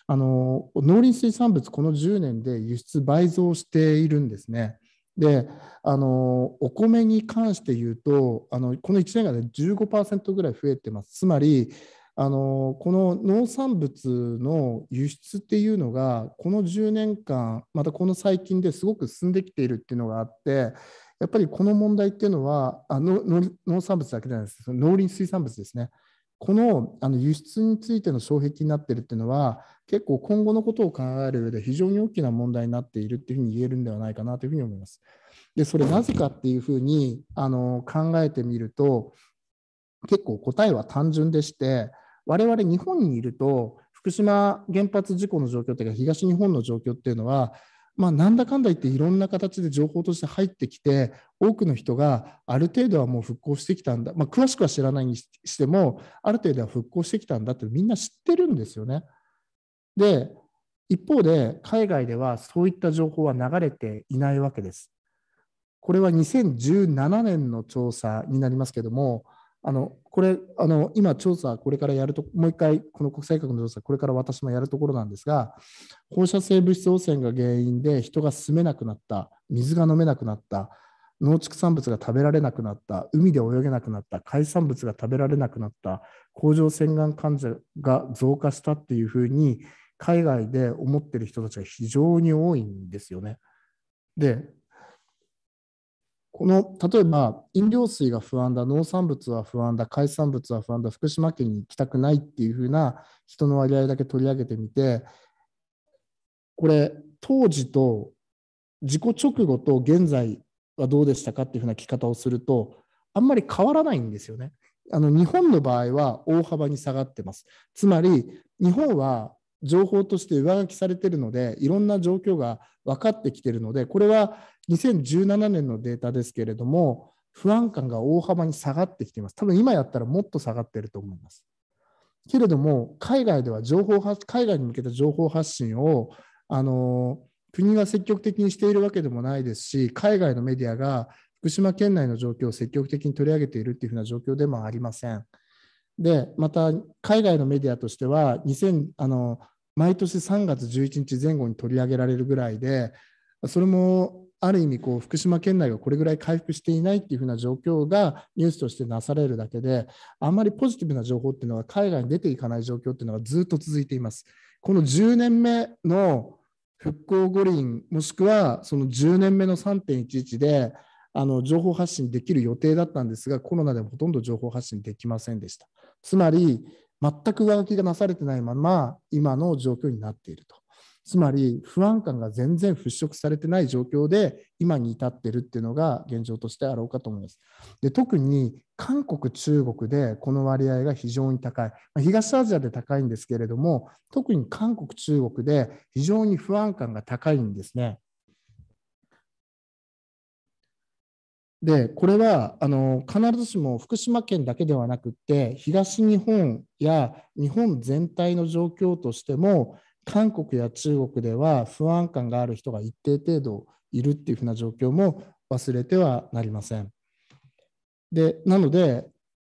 S3: あの農林水産物、この10年で輸出倍増しているんですね。であのお米に関して言うとあのこの1年間で15%ぐらい増えてますつまりあのこの農産物の輸出っていうのがこの10年間またこの最近ですごく進んできているっていうのがあってやっぱりこの問題っていうのはあの農産物だけじゃないです農林水産物ですねこのあの輸出についての障壁になってるっていうのは結構今後のことを考える上で非常に大きな問題になっているっていうふうに言えるんではないかなというふうに思います。で、それなぜかっていうふうにあの考えてみると、結構答えは単純でして、我々日本にいると、福島原発事故の状況というか、東日本の状況っていうのは、まあ、なんだかんだ言っていろんな形で情報として入ってきて多くの人がある程度はもう復興してきたんだ、まあ、詳しくは知らないにしてもある程度は復興してきたんだってみんな知ってるんですよね。で、一方で海外ではそういった情報は流れていないわけです。これは2017年の調査になりますけども、あのこれあの今、調査、これからやると、もう一回、この国際学の調査、これから私もやるところなんですが、放射性物質汚染が原因で人が住めなくなった、水が飲めなくなった、農畜産物が食べられなくなった、海で泳げなくなった、海産物が食べられなくなった、甲状腺がん患者が増加したっていうふうに、海外で思ってる人たちが非常に多いんですよね。でこの例えば飲料水が不安だ農産物は不安だ海産物は不安だ福島県に行きたくないっていう風な人の割合だけ取り上げてみてこれ当時と事故直後と現在はどうでしたかっていうふうな聞き方をするとあんまり変わらないんですよね。あの日本の場合は大幅に下がってます。つまり日本は情報として上書きされているので、いろんな状況が分かってきているので、これは2017年のデータですけれども、不安感が大幅に下がってきています。多分今やったらもっと下がっていると思います。けれども、海外では情報発、海外に向けた情報発信を、あの国が積極的にしているわけでもないですし、海外のメディアが福島県内の状況を積極的に取り上げているというふうな状況でもありません。で、また海外のメディアとしては2000あの、毎年3月11日前後に取り上げられるぐらいで、それもある意味こう福島県内がこれぐらい回復していないというふうな状況がニュースとしてなされるだけであんまりポジティブな情報っていうのは海外に出ていかない状況っていうのがずっと続いています。この10年目の復興五輪もしくはその10年目の3.11であの情報発信できる予定だったんですがコロナでほとんど情報発信できませんでした。つまり、全く上書きがなされてないまま、今の状況になっていると。つまり、不安感が全然払拭されてない状況で、今に至ってるっていうのが現状としてあろうかと思います。で特に韓国、中国でこの割合が非常に高い、ま東アジアで高いんですけれども、特に韓国、中国で非常に不安感が高いんですね。でこれはあの必ずしも福島県だけではなくて東日本や日本全体の状況としても韓国や中国では不安感がある人が一定程度いるっていうふうな状況も忘れてはなりません。でなので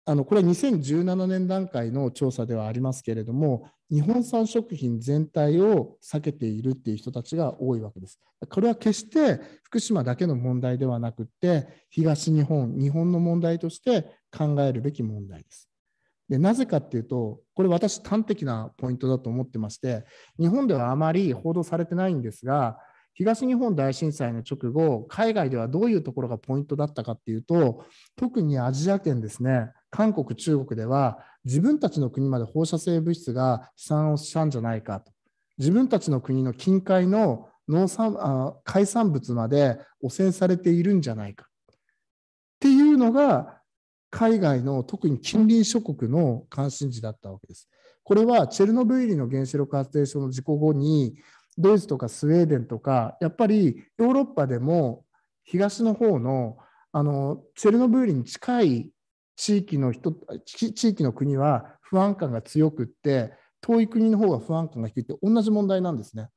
S3: あのこれは2017年段階の調査ではありますけれども日本産食品全体を避けているっていう人たちが多いわけです。これは決して福島だけの問題ではなくって東日本日本の問題として考えるべき問題です。でなぜかっていうとこれ私端的なポイントだと思ってまして日本ではあまり報道されてないんですが東日本大震災の直後海外ではどういうところがポイントだったかっていうと特にアジア圏ですね韓国、中国では自分たちの国まで放射性物質が飛散をしたんじゃないかと。自分たちの国の近海の農産あ海産物まで汚染されているんじゃないかっていうのが海外の特に近隣諸国の関心事だったわけです。これはチェルノブイリの原子力発電所の事故後にドイツとかスウェーデンとかやっぱりヨーロッパでも東の方のあのチェルノブイリに近い地域の人地域の国は不安感が強くって遠い国の方が不安感が低いって同じ問題なんですね。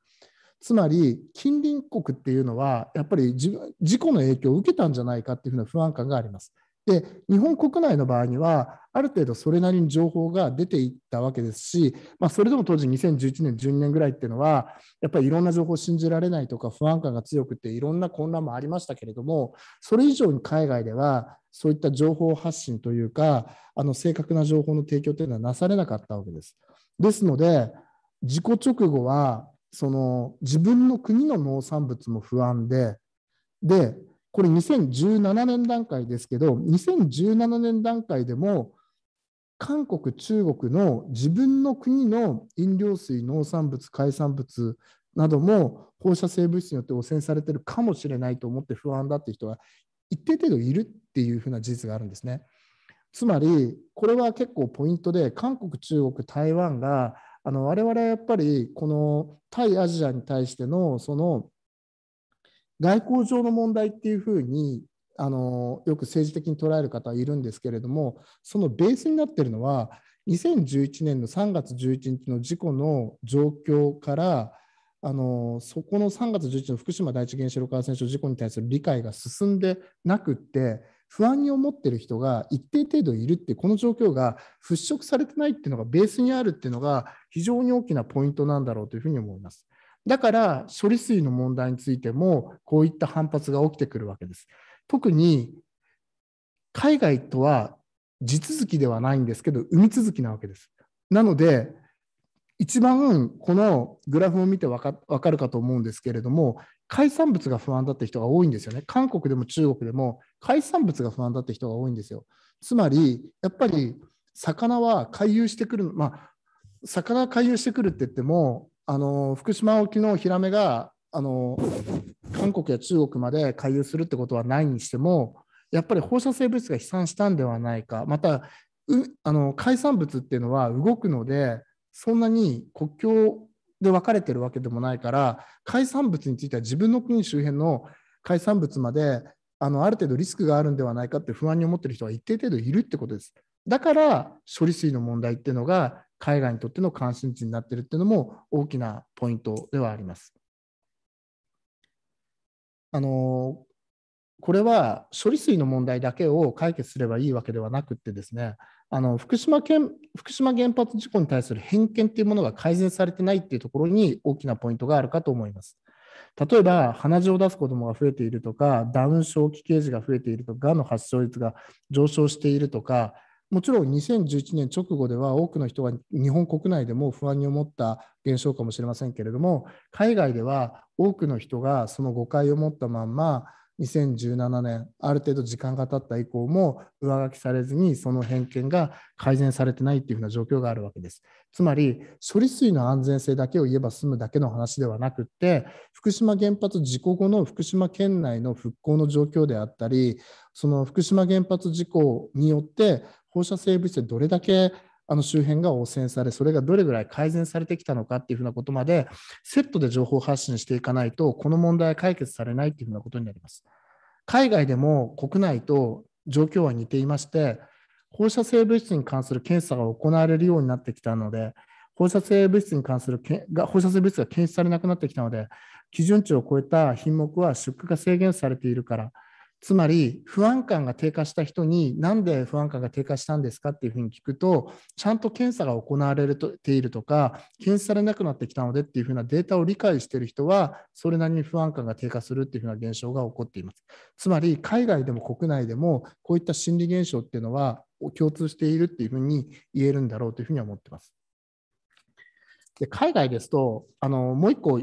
S3: つまり近隣国っていうのはやっぱり事故の影響を受けたんじゃないかっていうふうな不安感があります。で日本国内の場合にはある程度それなりに情報が出ていったわけですし、まあ、それでも当時2011年12年ぐらいっていうのはやっぱりいろんな情報を信じられないとか不安感が強くていろんな混乱もありましたけれどもそれ以上に海外ではそういった情報発信というか、あの正確な情報の提供というのはなされなかったわけです。ですので、事故直後は、その自分の国の農産物も不安で、で、これ2017年段階ですけど、2017年段階でも、韓国、中国の自分の国の飲料水、農産物、海産物なども放射性物質によって汚染されてるかもしれないと思って不安だって人が一定程度いるっていうふうな事実があるんですね。つまり、これは結構ポイントで、韓国、中国、台湾が、あの我々はやっぱりこの対アジアに対してのその外交上の問題っていうふうにあのよく政治的に捉える方はいるんですけれどもそのベースになってるのは2011年の3月11日の事故の状況からあのそこの3月11日の福島第一原子力発電所事故に対する理解が進んでなくって不安に思ってる人が一定程度いるってこの状況が払拭されてないっていうのがベースにあるっていうのが非常に大きなポイントなんだろうというふうに思います。だから処理水の問題についてもこういった反発が起きてくるわけです。特に海外とは地続きではないんですけど海続きなわけです。なので一番このグラフを見て分かるかと思うんですけれども海産物が不安だって人が多いんですよね韓国でも中国でも海産物が不安だって人が多いんですよつまりやっぱり魚は回遊してくるまあ魚回遊してくるって言ってもあの福島沖のヒラメがあの韓国や中国まで回遊するってことはないにしてもやっぱり放射性物質が飛散したんではないかまたあの海産物っていうのは動くのでそんなに国境で分かれてるわけでもないから海産物については自分の国周辺の海産物まであのある程度リスクがあるんではないかって不安に思ってる人は一定程度いるってことです。だから処理水の問題っていうのが海外にとっての関心事になってるっていうのも大きなポイントではあります。あのこれは処理水の問題だけを解決すればいいわけではなくってですねあの福島県福島原発事故に対する偏見というものが改善されてないというところに大きなポイントがあるかと思います。例えば鼻血を出す子どもが増えているとかダウン症気形児が増えているとかがんの発症率が上昇しているとかもちろん2011年直後では多くの人が日本国内でも不安に思った現象かもしれませんけれども海外では多くの人がその誤解を持ったまんま2017年ある程度時間が経った以降も上書きされずにその偏見が改善されてないっていうふうな状況があるわけですつまり処理水の安全性だけを言えば済むだけの話ではなくって福島原発事故後の福島県内の復興の状況であったりその福島原発事故によって放射性物質でどれだけあの周辺が汚染され、それがどれぐらい改善されてきたのかっていうふうなことまで、セットで情報発信していかないと、この問題は解決されないっていうふうなことになります。海外でも国内と状況は似ていまして、放射性物質に関する検査が行われるようになってきたので、放射性物質に関するが放射性物質が検出されなくなってきたので、基準値を超えた品目は出荷が制限されているから、つまり不安感が低下した人になんで不安感が低下したんですかっていうふうに聞くとちゃんと検査が行われているとか検出されなくなってきたのでっていうふうなデータを理解している人はそれなりに不安感が低下するっていうふうな現象が起こっていますつまり海外でも国内でもこういった心理現象っていうのは共通しているっていうふうに言えるんだろうというふうに思ってますで海外ですとあのもう一個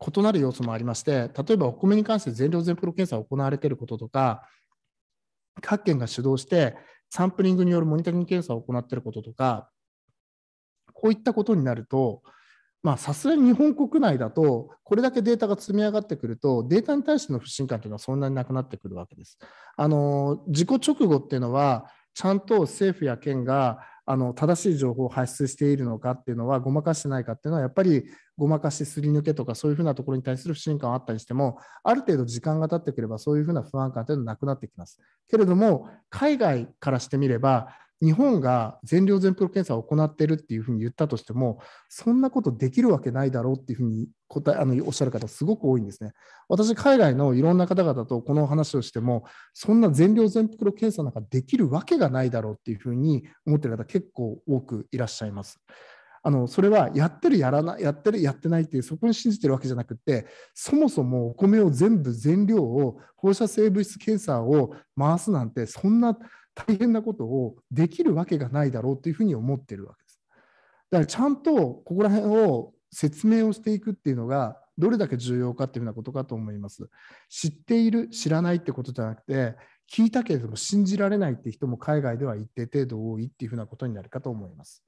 S3: 異なる要素もありまして、例えばお米に関して全量全プロ検査が行われていることとか、各県が主導してサンプリングによるモニタリング検査を行っていることとか、こういったことになると、さすがに日本国内だと、これだけデータが積み上がってくると、データに対しての不信感というのはそんなになくなってくるわけです。あの事故直後っていうのは、ちゃんと政府や県があの正しい情報を発出しているのかっていうのはごまかしてないかっていうのはやっぱりごまかしすり抜けとかそういうふうなところに対する不信感はあったりしてもある程度時間が経ってくればそういうふうな不安感というのはなくなってきます。けれども海外からしてみれば日本が全量全プロ検査を行っているっていうふうに言ったとしても、そんなことできるわけないだろうっていうふうに答えあのおっしゃる方、すごく多いんですね。私、海外のいろんな方々とこの話をしても、そんな全量全袋検査なんかできるわけがないだろうっていうふうに思っている方、結構多くいらっしゃいます。あのそれはやってるやらないやってるやってないっていうそこに信じてるわけじゃなくてそもそもお米を全部全量を放射性物質検査を回すなんてそんな大変なことをできるわけがないだろうというふうに思ってるわけです。だからちゃんとここら辺を説明をしていくっていうのがどれだけ重要かっていうようなことかと思います。知っている知らないってことじゃなくて聞いたけれども信じられないって人も海外では一定程度多いっていうふうなことになるかと思います。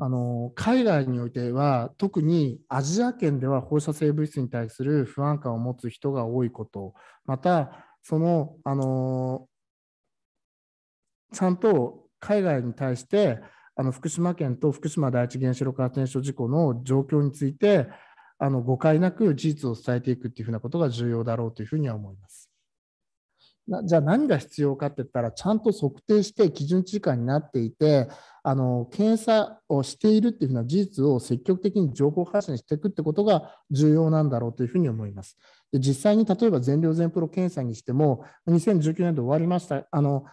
S3: あの海外においては特にアジア圏では放射性物質に対する不安感を持つ人が多いことまたそのあのちゃんと海外に対して、あの福島県と福島第一原子力発電所事故の状況について、あの誤解なく事実を伝えていくっていうふうなことが重要だろうというふうには思います。なじゃあ何が必要かって言ったらちゃんと測定して基準値以下になっていてあの検査をしているっていうふうな事実を積極的に情報発信していくってことが重要なんだろうというふうに思います。で実際に例えば全量全プロ検査にしても2019年度終わりましたあの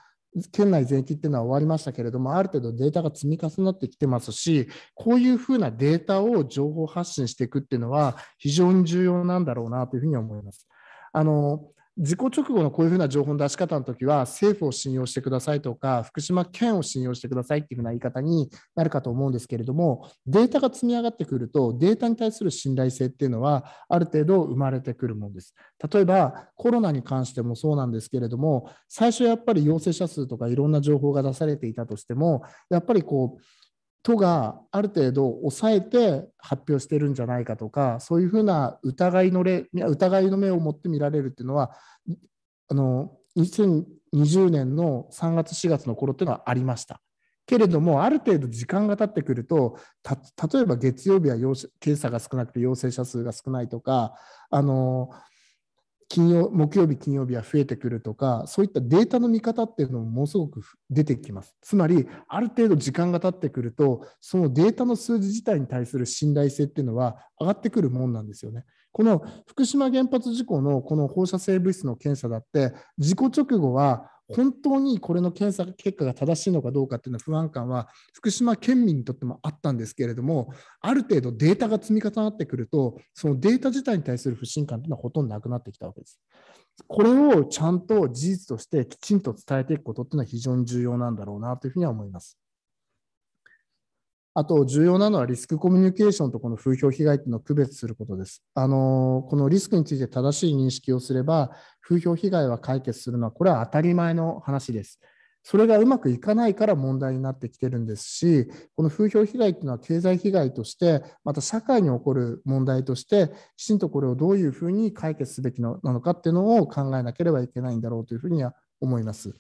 S3: 県内全域っていうのは終わりましたけれども、ある程度データが積み重なってきてますし、こういうふうなデータを情報発信していくっていうのは非常に重要なんだろうなというふうに思います。あの事故直後のこういうふうな情報の出し方の時は、政府を信用してくださいとか、福島県を信用してくださいっていうふうな言い方になるかと思うんですけれども、データが積み上がってくると、データに対する信頼性っていうのは、ある程度生まれてくるものです。例えば、コロナに関してもそうなんですけれども、最初やっぱり陽性者数とかいろんな情報が出されていたとしても、やっぱりこう、都がある程度抑えて発表してるんじゃないかとかそういうふうな疑いの例疑いの目を持って見られるっていうのはあの2020年の3月4月の頃っていうのはありました。けれどもある程度時間が経ってくると例えば月曜日は検査が少なくて陽性者数が少ないとかあの金曜木曜日、金曜日は増えてくるとか、そういったデータの見方っていうのもものすごく出てきます。つまり、ある程度時間が経ってくると、そのデータの数字自体に対する信頼性っていうのは上がってくるもんなんですよね。この福島原発事故のこの放射性物質の検査だって、事故直後は本当にこれの検査結果が正しいのかどうかっていうのは不安感は福島県民にとってもあったんですけれどもある程度データが積み重なってくるとそのデータ自体に対する不信感っていうのはほとんどなくなってきたわけです。これをちゃんと事実としてきちんと伝えていくことっていうのは非常に重要なんだろうなというふうには思います。あと重要なのはリスクコミュニケーションとこの風評被害というのを区別することです。あのこのリスクについて正しい認識をすれば風評被害は解決するのはこれは当たり前の話です。それがうまくいかないから問題になってきてるんですし、この風評被害というのは経済被害として、また社会に起こる問題として、きちんとこれをどういうふうに解決すべきなのかっていうのを考えなければいけないんだろうというふうには思います。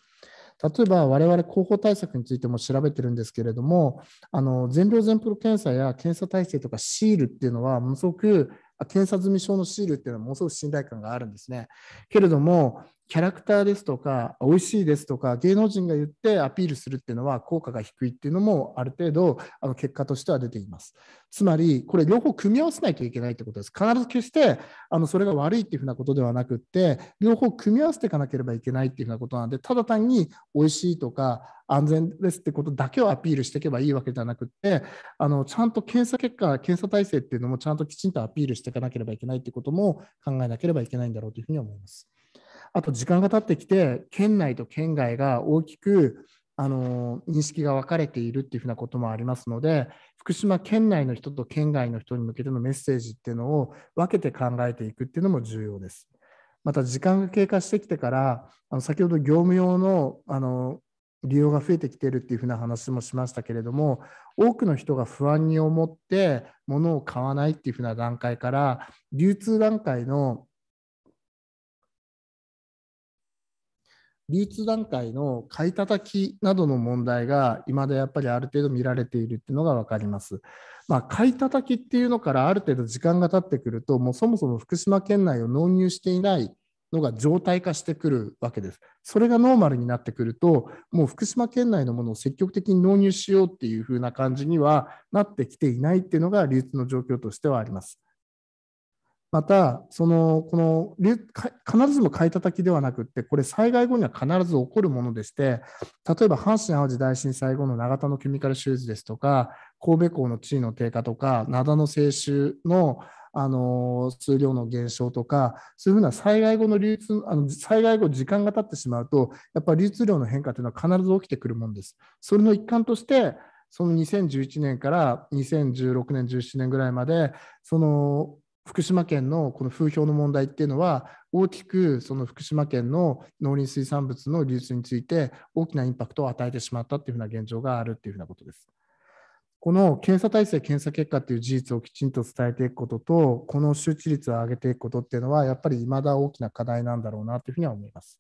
S3: 例えば我々広報対策についても調べてるんですけれども、あの全量全プロ検査や検査体制とかシールっていうのは、ものすごく検査済証のシールっていうのはものすごく信頼感があるんですね。けれども、キャラクターですとか美味しいですとか芸能人が言ってアピールするっていうのは効果が低いっていうのもある程度あの結果としては出ていますつまりこれ両方組み合わせないといけないってことです必ず決してあのそれが悪いっていうふうなことではなくって両方組み合わせていかなければいけないっていうふうなことなんでただ単に美味しいとか安全ですってことだけをアピールしていけばいいわけじゃなくってあのちゃんと検査結果検査体制っていうのもちゃんときちんとアピールしていかなければいけないってことも考えなければいけないんだろうというふうに思います。あと時間が経ってきて、県内と県外が大きくあの認識が分かれているっていうふうなこともありますので、福島県内の人と県外の人に向けてのメッセージっていうのを分けて考えていくっていうのも重要です。また時間が経過してきてから、あの先ほど業務用のあの利用が増えてきているっていうふうな話もしましたけれども、多くの人が不安に思って、物を買わないっていうふうな段階から、流通段階の流通段階の買い叩きなどの問題がまだやっぱりある程度見られているっていうのが分かります。まあ、買い叩きっていうのからある程度時間が経ってくるともうそもそも福島県内を納入していないのが常態化してくるわけです。それがノーマルになってくると、もう福島県内のものを積極的に納入しようっていうふうな感じにはなってきていないっていうのが流通の状況としてはあります。また、そのこの必ずも買い叩きではなくって、これ、災害後には必ず起こるものでして、例えば阪神・淡路大震災後の永田のケミカルシューズですとか、神戸港の地位の低下とか、灘の清酒のあの数量の減少とか、そういうふうな災害後の流通、あの災害後、時間が経ってしまうと、やっぱり流通量の変化というのは必ず起きてくるものです。それの一環としてその2011年から2016年、17年ぐらいまで、その福島県のこの風評の問題っていうのは大きくその福島県の農林水産物の流出について大きなインパクトを与えてしまったっていうふうな現状があるっていうふうなことです。この検査体制、検査結果という事実をきちんと伝えていくことと、この周知率を上げていくことっていうのは、やっぱり未だ大きな課題なんだろうなというふうには思います。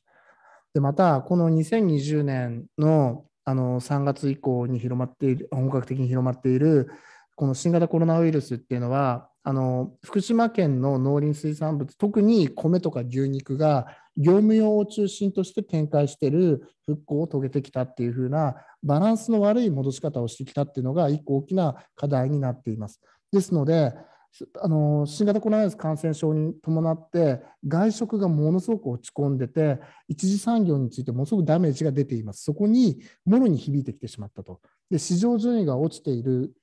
S3: でまた、この2020年のあの3月以降に広まっている、本格的に広まっている、この新型コロナウイルスっていうのは、あの福島県の農林水産物特に米とか牛肉が業務用を中心として展開している復興を遂げてきたっていう風なバランスの悪い戻し方をしてきたっていうのが一個大きな課題になっています。ですのであの新型コロナウイルス感染症に伴って外食がものすごく落ち込んでて一次産業についてものすごくダメージが出ていますそこにもろに響いてきてしまったとで市場順位が落ちている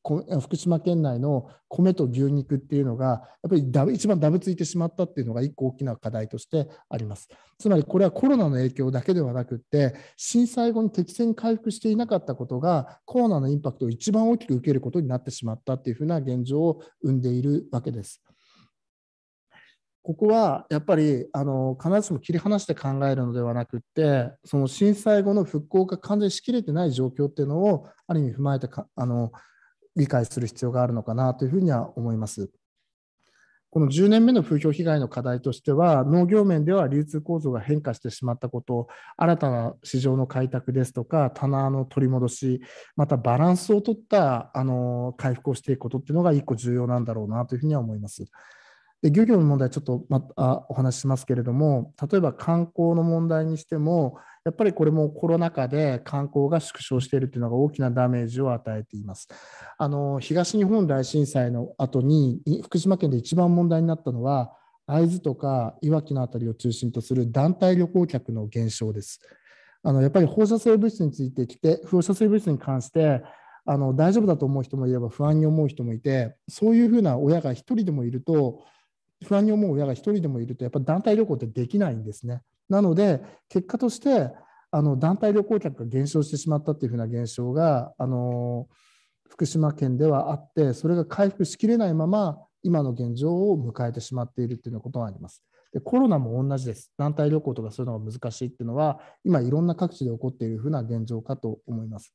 S3: 福島県内の米と牛肉っていうのがやっぱりだ一番ダブついてしまったっていうのが一個大きな課題としてありますつまりこれはコロナの影響だけではなくって震災後に適正に回復していなかったことがコロナのインパクトを一番大きく受けることになってしまったっていうふうな現状を生んでいるわけですここはやっぱりあの必ずしも切り離して考えるのではなくってその震災後の復興が完全にしきれてない状況っていうのをある意味踏まえてかあの理解する必要があるのかなというふうには思います。この10年目の風評被害の課題としては農業面では流通構造が変化してしまったこと新たな市場の開拓ですとか棚の取り戻しまたバランスを取ったあの回復をしていくことっていうのが一個重要なんだろうなというふうには思います。で漁業の問題ちょっとまたお話ししますけれども例えば観光の問題にしてもやっぱりこれもコロナ禍で観光が縮小しているというのが大きなダメージを与えていますあの東日本大震災の後に福島県で一番問題になったのは会津とかいわきの辺りを中心とする団体旅行客の減少ですあのやっぱり放射性物質についてきて放射性物質に関してあの大丈夫だと思う人もいれば不安に思う人もいてそういうふうな親が1人でもいると不安に思う親が1人でもいるとやっぱ団体旅行ってできないんですね。なので結果としてあの団体旅行客が減少してしまったっていうふうな現象があの福島県ではあってそれが回復しきれないまま今の現状を迎えてしまっているっていうようなことがあります。でコロナも同じです。団体旅行とかそういうのが難しいっていうのは今いろんな各地で起こっているふうな現状かと思います。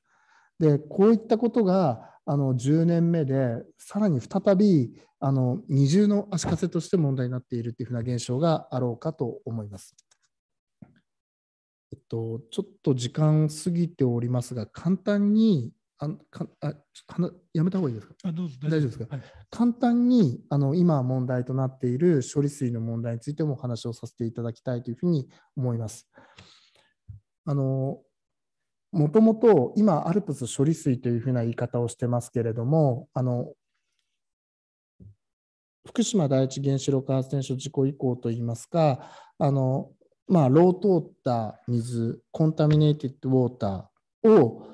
S3: でこういったことがあの10年目でさらに再びあの二重の足かせとして問題になっているというふうな現象があろうかと思います。えっと、ちょっと時間過ぎておりますが簡単にあかあやめた方がいいですかあどうぞ大丈夫ですか、はい、簡単にあの今問題となっている処理水の問題についてもお話をさせていただきたいというふうに思います。あのもともと今、アルプス処理水というふうな言い方をしてますけれども、あの福島第一原子力発電所事故以降といいますか、あのまあ、ロー通った水、コンタミネイティッドウォーターを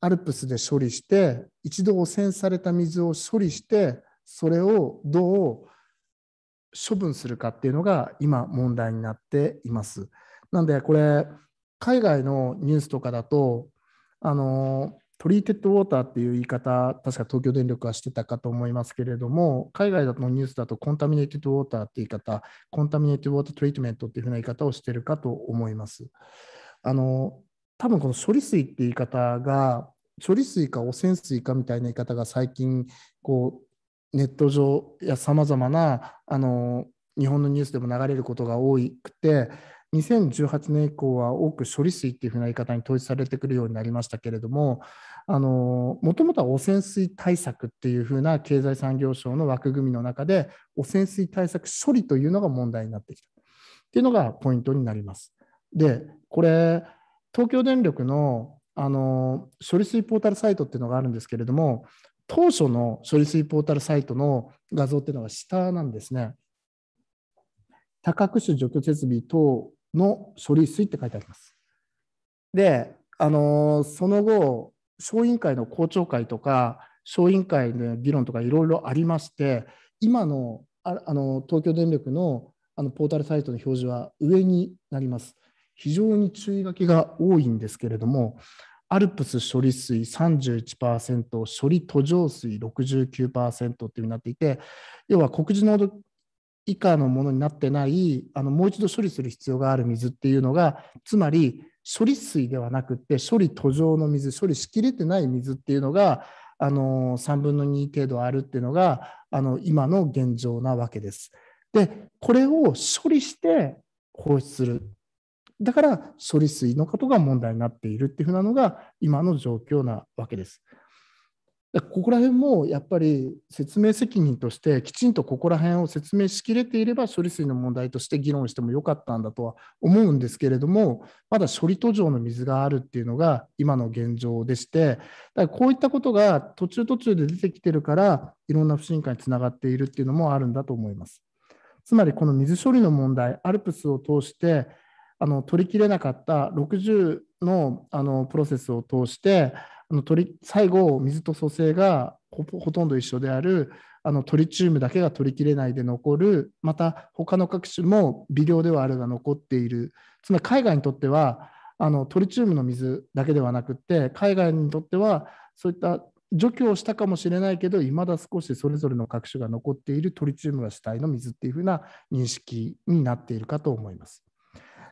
S3: アルプスで処理して、一度汚染された水を処理して、それをどう処分するかっていうのが今問題になっています。なんでこれ海外のニュースとかだと、あのトリーテッドウォーターっていう言い方、確か東京電力はしてたかと思いますけれども、海外のニュースだとコンタミネイテッドウォーターって言い方、コンタミネイテッドウォータートリートメントっていうふうな言い方をしてるかと思います。あの多分この処理水って言い方が、処理水か汚染水かみたいな言い方が最近こう、ネット上やさまざまなあの日本のニュースでも流れることが多くて、2018年以降は多く処理水っていうふうな言い方に統一されてくるようになりましたけれどももともとは汚染水対策っていうふうな経済産業省の枠組みの中で汚染水対策処理というのが問題になってきたっていうのがポイントになります。でこれ東京電力のあの処理水ポータルサイトっていうのがあるんですけれども当初の処理水ポータルサイトの画像っていうのが下なんですね。多角種除去設備等の処理水って書いてあります。で、あのその後、小委員会の公聴会とか、小委員会の議論とかいろいろありまして、今のああの東京電力のあのポータルサイトの表示は上になります。非常に注意書きが多いんですけれども、アルプス処理水31%、処理途上水69%というふうになっていて、要は告示濃度以下のものになってないあのもう一度処理する必要がある水っていうのがつまり処理水ではなくて処理途上の水処理しきれてない水っていうのがあの3分の2程度あるっていうのがあの今の現状なわけです。でこれを処理して放出するだから処理水のことが問題になっているっていうふうなのが今の状況なわけです。ここら辺もやっぱり説明責任としてきちんとここら辺を説明しきれていれば処理水の問題として議論してもよかったんだとは思うんですけれどもまだ処理途上の水があるっていうのが今の現状でしてだからこういったことが途中途中で出てきてるからいろんな不信感につながっているっていうのもあるんだと思います。つまりこの水処理の問題アルプスを通してあの取りきれなかった60のあのプロセスを通してあの最後水と組成がほとんど一緒であるあのトリチウムだけが取りきれないで残るまた他の各種も微量ではあるが残っているつまり海外にとってはあのトリチウムの水だけではなくって海外にとってはそういった除去をしたかもしれないけどいまだ少しそれぞれの各種が残っているトリチウムが主体の水っていうふうな認識になっているかと思います。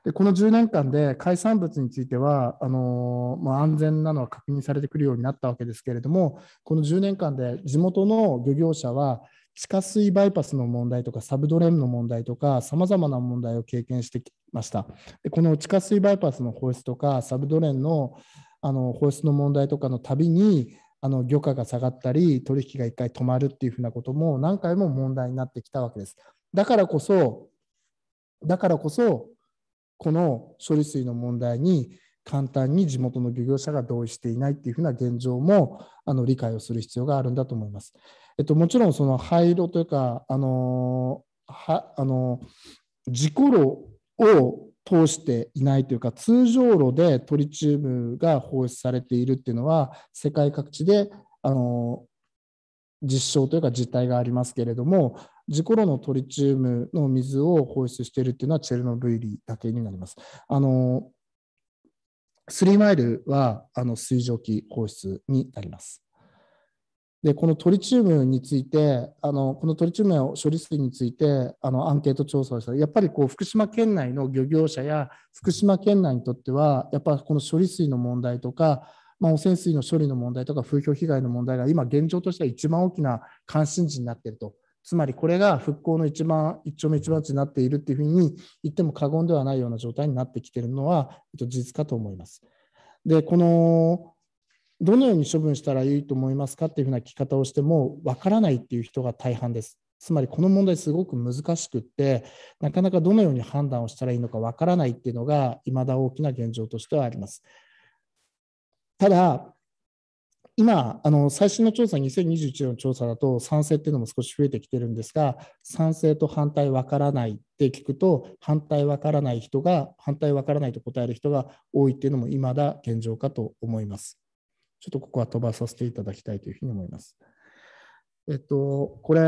S3: でこの10年間で海産物についてはあのまあ、安全なのは確認されてくるようになったわけですけれどもこの10年間で地元の漁業者は地下水バイパスの問題とかサブドレンの問題とかさまざまな問題を経験してきましたでこの地下水バイパスの放出とかサブドレンのあの放出の問題とかのたびにあの漁価が下がったり取引が1回止まるっていうふうなことも何回も問題になってきたわけですだからこそだからこそこの処理水の問題に簡単に地元の漁業者が同意していないというふうな現状もあの理解をする必要があるんだと思います。えっと、もちろんその廃炉というか、あのはあの事故炉を通していないというか通常炉でトリチウムが放出されているっていうのは世界各地であの実証というか実態がありますけれども事故ロのトリチウムの水を放出しているっていうのはチェルノブイリだけになります。あのスリーマイルはあの水蒸気放出になります。でこのトリチウムについてあのこのトリチウムの処理水についてあのアンケート調査をしたやっぱりこう福島県内の漁業者や福島県内にとってはやっぱこの処理水の問題とか、まあ、汚染水の処理の問題とか風評被害の問題が今現状としては一番大きな関心事になっているとつまりこれが復興の一番一丁目一番地になっているっていうふうに言っても過言ではないような状態になってきているのは事実かと思います。でこのどのように処分したらいいと思いますかっていうふうな聞き方をしてもわからないっていう人が大半です。つまりこの問題すごく難しくってなかなかどのように判断をしたらいいのかわからないっていうのがいまだ大きな現状としてはあります。ただ今、あの最新の調査、2021年の調査だと、賛成っていうのも少し増えてきてるんですが、賛成と反対わからないって聞くと、反対わからない人が、反対わからないと答える人が多いっていうのも、いまだ現状かと思います。ちょっとここは飛ばさせていただきたいというふうに思います。えっと、これ、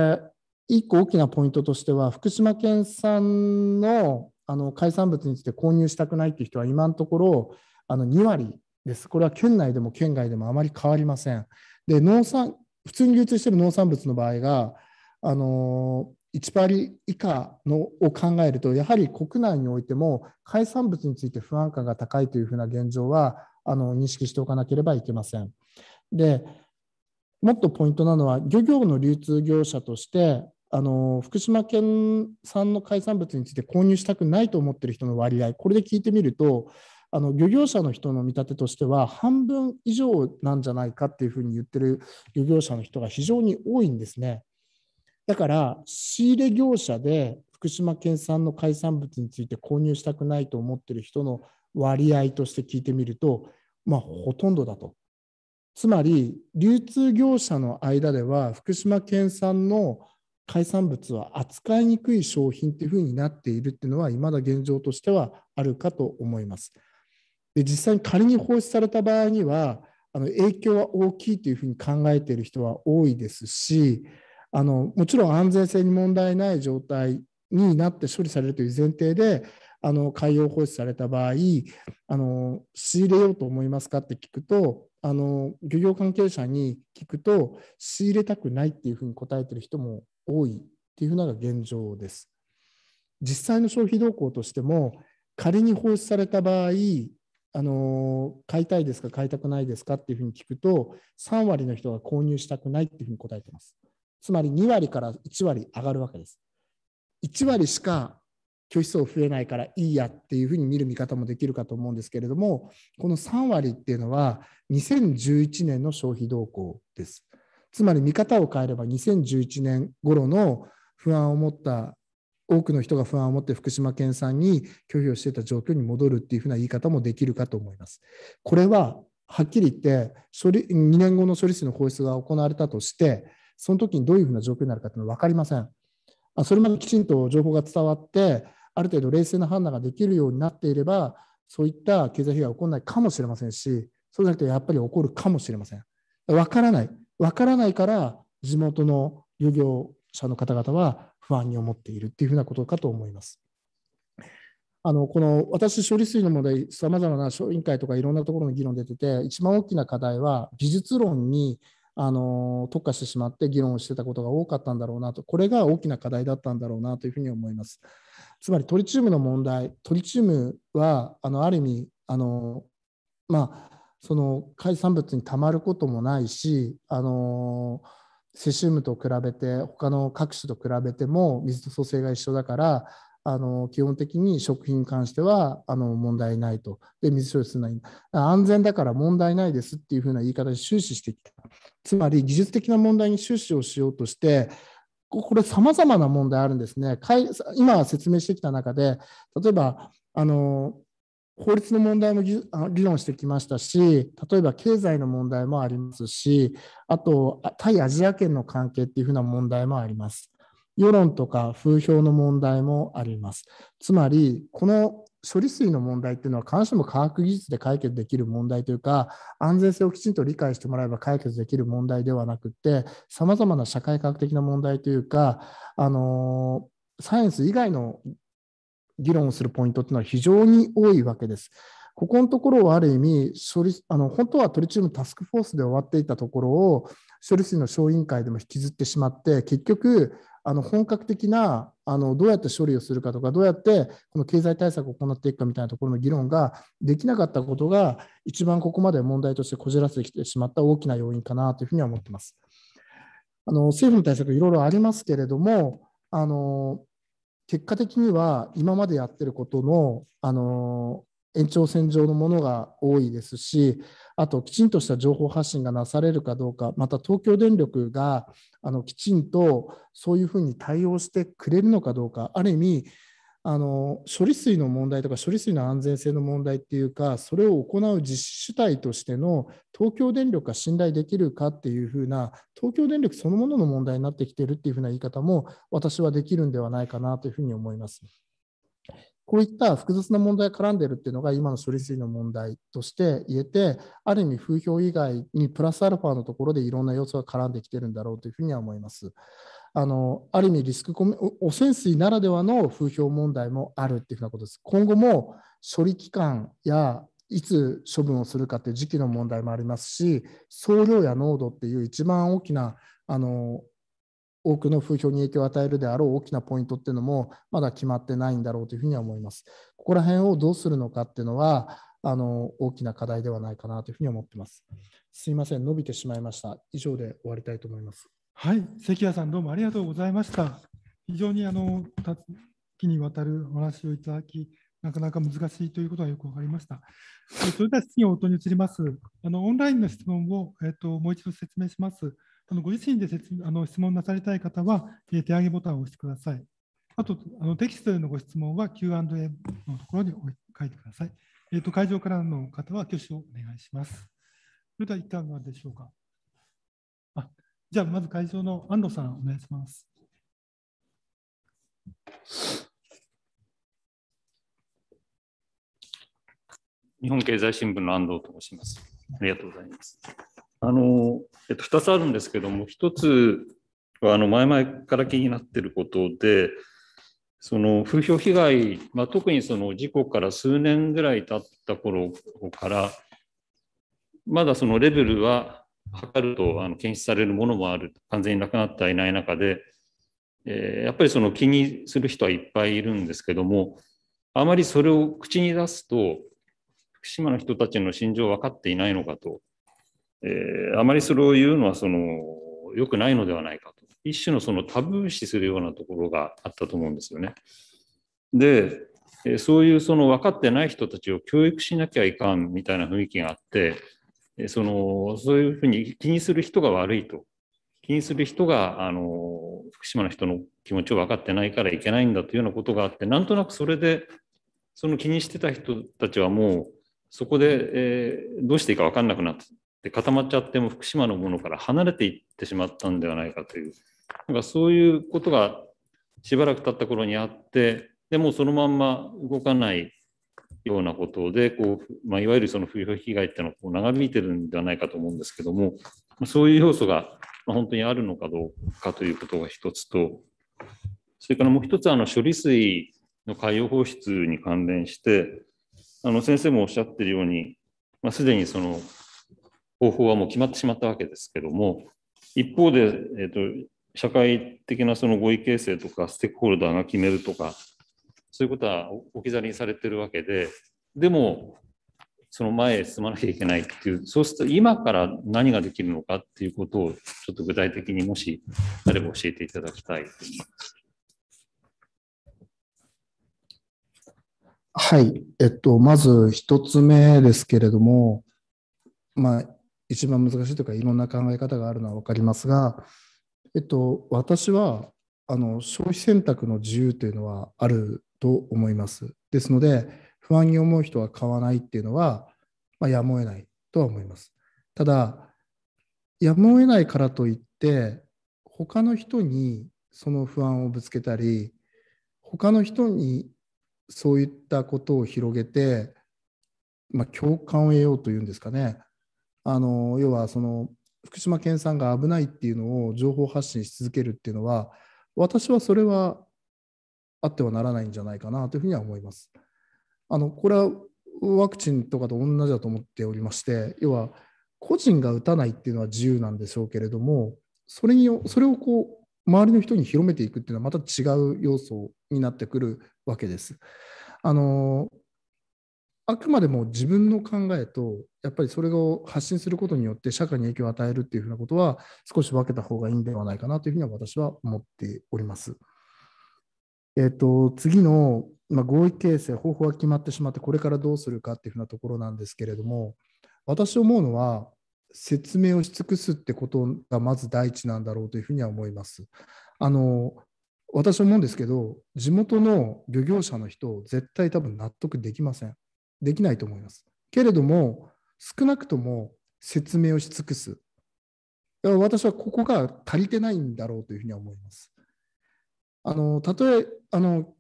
S3: 1個大きなポイントとしては、福島県産のあの海産物について購入したくないっていう人は、今のところ、あの2割です。これは県内でも県外でもあまり変わりません。で農産普通に流通している農産物の場合が、あの1割以下のを考えると、やはり国内においても海産物について不安感が高いというふうな現状はあの認識しておかなければいけません。でもっとポイントなのは、漁業の流通業者として、あの福島県産の海産物について購入したくないと思っている人の割合、これで聞いてみると、あの漁業者の人の見立てとしては半分以上なんじゃないかっていうふうに言ってる漁業者の人が非常に多いんですね。だから仕入れ業者で福島県産の海産物について購入したくないと思ってる人の割合として聞いてみると、まあ、ほとんどだと。つまり流通業者の間では福島県産の海産物は扱いにくい商品というふうになっているっていうのは、いまだ現状としてはあるかと思います。で実際に仮に放出された場合にはあの影響は大きいというふうに考えている人は多いですしあのもちろん安全性に問題ない状態になって処理されるという前提であの海洋放出された場合あの仕入れようと思いますかって聞くとあの漁業関係者に聞くと仕入れたくないっていうふうに答えてる人も多いっていうのが現状です。実際の消費動向としても仮に放出された場合あの買いたいですか買いたくないですかっていうふうに聞くと3割の人が購入したくないっていうふうに答えてますつまり2割から1割上がるわけです1割しか拒否層増えないからいいやっていうふうに見る見方もできるかと思うんですけれどもこの3割っていうのは2011年の消費動向ですつまり見方を変えれば2011年頃の不安を持った多くの人が不安を持って福島県産に拒否をしていた状況に戻るっていうふうな言い方もできるかと思います。これははっきり言って処理2年後の処理水の放出が行われたとしてその時にどういうふうな状況になるかっていうのは分かりません。それまできちんと情報が伝わってある程度冷静な判断ができるようになっていればそういった経済被害は起こらないかもしれませんしそうなるとやっぱり起こるかもしれません。分からない分からないから地元の漁業者の方々は不安に思っているというふうなことかと思います。あのこの私、処理水の問題、さまざまな委員会とかいろんなところの議論出てて、一番大きな課題は、技術論にあの特化してしまって議論をしてたことが多かったんだろうなと、これが大きな課題だったんだろうなというふうに思います。つまりトリチウムの問題、トリチウムはあのある意味あの、まあ、その海産物にたまることもないし、あのセシウムと比べて他の各種と比べても水と組成が一緒だからあの基本的に食品に関してはあの問題ないとで水処理するのは安全だから問題ないですっていうふうな言い方で終始してきたつまり技術的な問題に終始をしようとしてこれさまざまな問題あるんですね今説明してきた中で例えばあの法律の問題も議論してきましたし、例えば経済の問題もありますし、あと、対アジア圏の関係っていうふうな問題もあります。世論とか風評の問題もあります。つまり、この処理水の問題っていうのは、必ずしも科学技術で解決できる問題というか、安全性をきちんと理解してもらえば解決できる問題ではなくて、さまざまな社会科学的な問題というか、あのサイエンス以外の議論をするポイントっていうのは非常に多いわけです。ここのところはある意味処理あの、本当はトリチウムタスクフォースで終わっていたところを、処理水の小委員会でも引きずってしまって、結局、あの本格的なあのどうやって処理をするかとか、どうやってこの経済対策を行っていくかみたいなところの議論ができなかったことが、一番ここまで問題としてこじらせてきてしまった大きな要因かなというふうには思っています。あの政府の対策、いろいろありますけれども、あの結果的には今までやってることの、あの延長線上のものが多いですし、あときちんとした情報発信がなされるかどうか、また東京電力があのきちんとそういうふうに対応してくれるのかどうか、ある意味、あの処理水の問題とか処理水の安全性の問題っていうかそれを行う実施主体としての東京電力が信頼できるかっていうふうな東京電力そのものの問題になってきてるっていうふうな言い方も私はできるんではないかなというふうに思います。こういった複雑な問題が絡んでるっていうのが今の処理水の問題として言えてある意味風評以外にプラスアルファのところでいろんな要素が絡んできてるんだろうというふうには思います。あのある意味リスクコミ汚染水ならではの風評問題もあるっていうふうなことです。今後も処理期間やいつ処分をするかっていう時期の問題もありますし総量や濃度っていう一番大きなあの多くの風評に影響を与えるであろう大きなポイントっていうのもまだ決まってないんだろうというふうには思います。ここら辺をどうするのかっていうのはあの大きな課題ではないかなというふうに思ってます。すいません、伸びてしまいました。以上で終わりたいと思います。はい、関谷さんどうもありがとうございました。非常にあの
S2: 多岐にわたるお話をいただき、なかなか難しいということがよく分かりました。それでは質疑応答に移ります。あのオンラインの質問を、えっと、もう一度説明します。あのご自身で説あの質問なされたい方は、え手上げボタンを押してください。あとあのテキストでのご質問は Q&A のところに書いてください。えっと、会場からの方は挙手をお願いします。それではいかがでしょうか。じゃあ、まず会場の安藤さん、お願いします。
S4: 日本経済新聞の安藤と申します。ありがとうございます。あの、えっと、2つあるんですけども、1つは、あの、前々から気になってることで、その風評被害、まあ、特にその事故から数年ぐらい経った頃から、まだそのレベルは測るとあの検出されるものもある完全になくなってはいない中で、えー、やっぱりその気にする人はいっぱいいるんですけどもあまりそれを口に出すと福島の人たちの心情分かっていないのかと、えー、あまりそれを言うのはその良くないのではないかと一種のそのタブー視するようなところがあったと思うんですよね。でそういうその分かってない人たちを教育しなきゃいかんみたいな雰囲気があってそのそういうふうに気にする人が悪いと気にする人があの福島の人の気持ちを分かってないからいけないんだというようなことがあってなんとなくそれでその気にしてた人たちはもうそこで、えー、どうしていいか分かんなくなって固まっちゃっても福島のものから離れていってしまったんではないかというなんかそういうことがしばらく経った頃にあってでもそのまんま動かないようなことでこう、まあ、いわゆるその風評被害っていうのはこう長引いてるんではないかと思うんですけども、まそういう要素が本当にあるのかどうかということが一つと、それからもう一つあの処理水の海洋放出に関連して、あの先生もおっしゃってるように、まあ、すでにその方法はもう決まってしまったわけですけども、一方で、えーと、と社会的なその合意形成とか、ステークホルダーが決めるとか、そういうことは置き去りにされてるわけで、でも、その前へ進まなきゃいけないっていう、そうすると今から何ができるのかっていうことを、ちょっと具体的にもしあれば教えていただきたいと思います。
S3: はい、えっと、まず一つ目ですけれども、まあ、一番難しいというか、いろんな考え方があるのは分かりますが、えっと、私はあの消費選択の自由というのはあると思います。ですので、不安に思う人は買わないっていうのは、まあ、やむを得ないとは思います。ただ、やむを得ないからといって、他の人にその不安をぶつけたり、他の人にそういったことを広げて、まあ、共感を得ようというんですかね。あの要はその福島県産が危ないっていうのを情報発信し続けるっていうのは私はそれはあってはならないんじゃないかなというふうには思います。あのこれはワクチンとかと同じだと思っておりまして要は個人が打たないっていうのは自由なんでしょうけれどもそれにそれをこう周りの人に広めていくっていうのはまた違う要素になってくるわけです。あのあくまでも自分の考えとやっぱりそれを発信することによって社会に影響を与えるっていうふうなことは少し分けた方がいいんではないかなというふうには私は思っております。えっと、次の、まあ、合意形成、方法が決まってしまって、これからどうするかっていうふうなところなんですけれども、私思うのは、説明をし尽くすってことがまず第一なんだろうというふうには思います。あの私思うんですけど、地元の漁業者の人、絶対多分納得できません。できないと思います。けれども、少なくとも説明をし尽くす。私はここが足りてないんだろうというふうには思います。あのたとえあの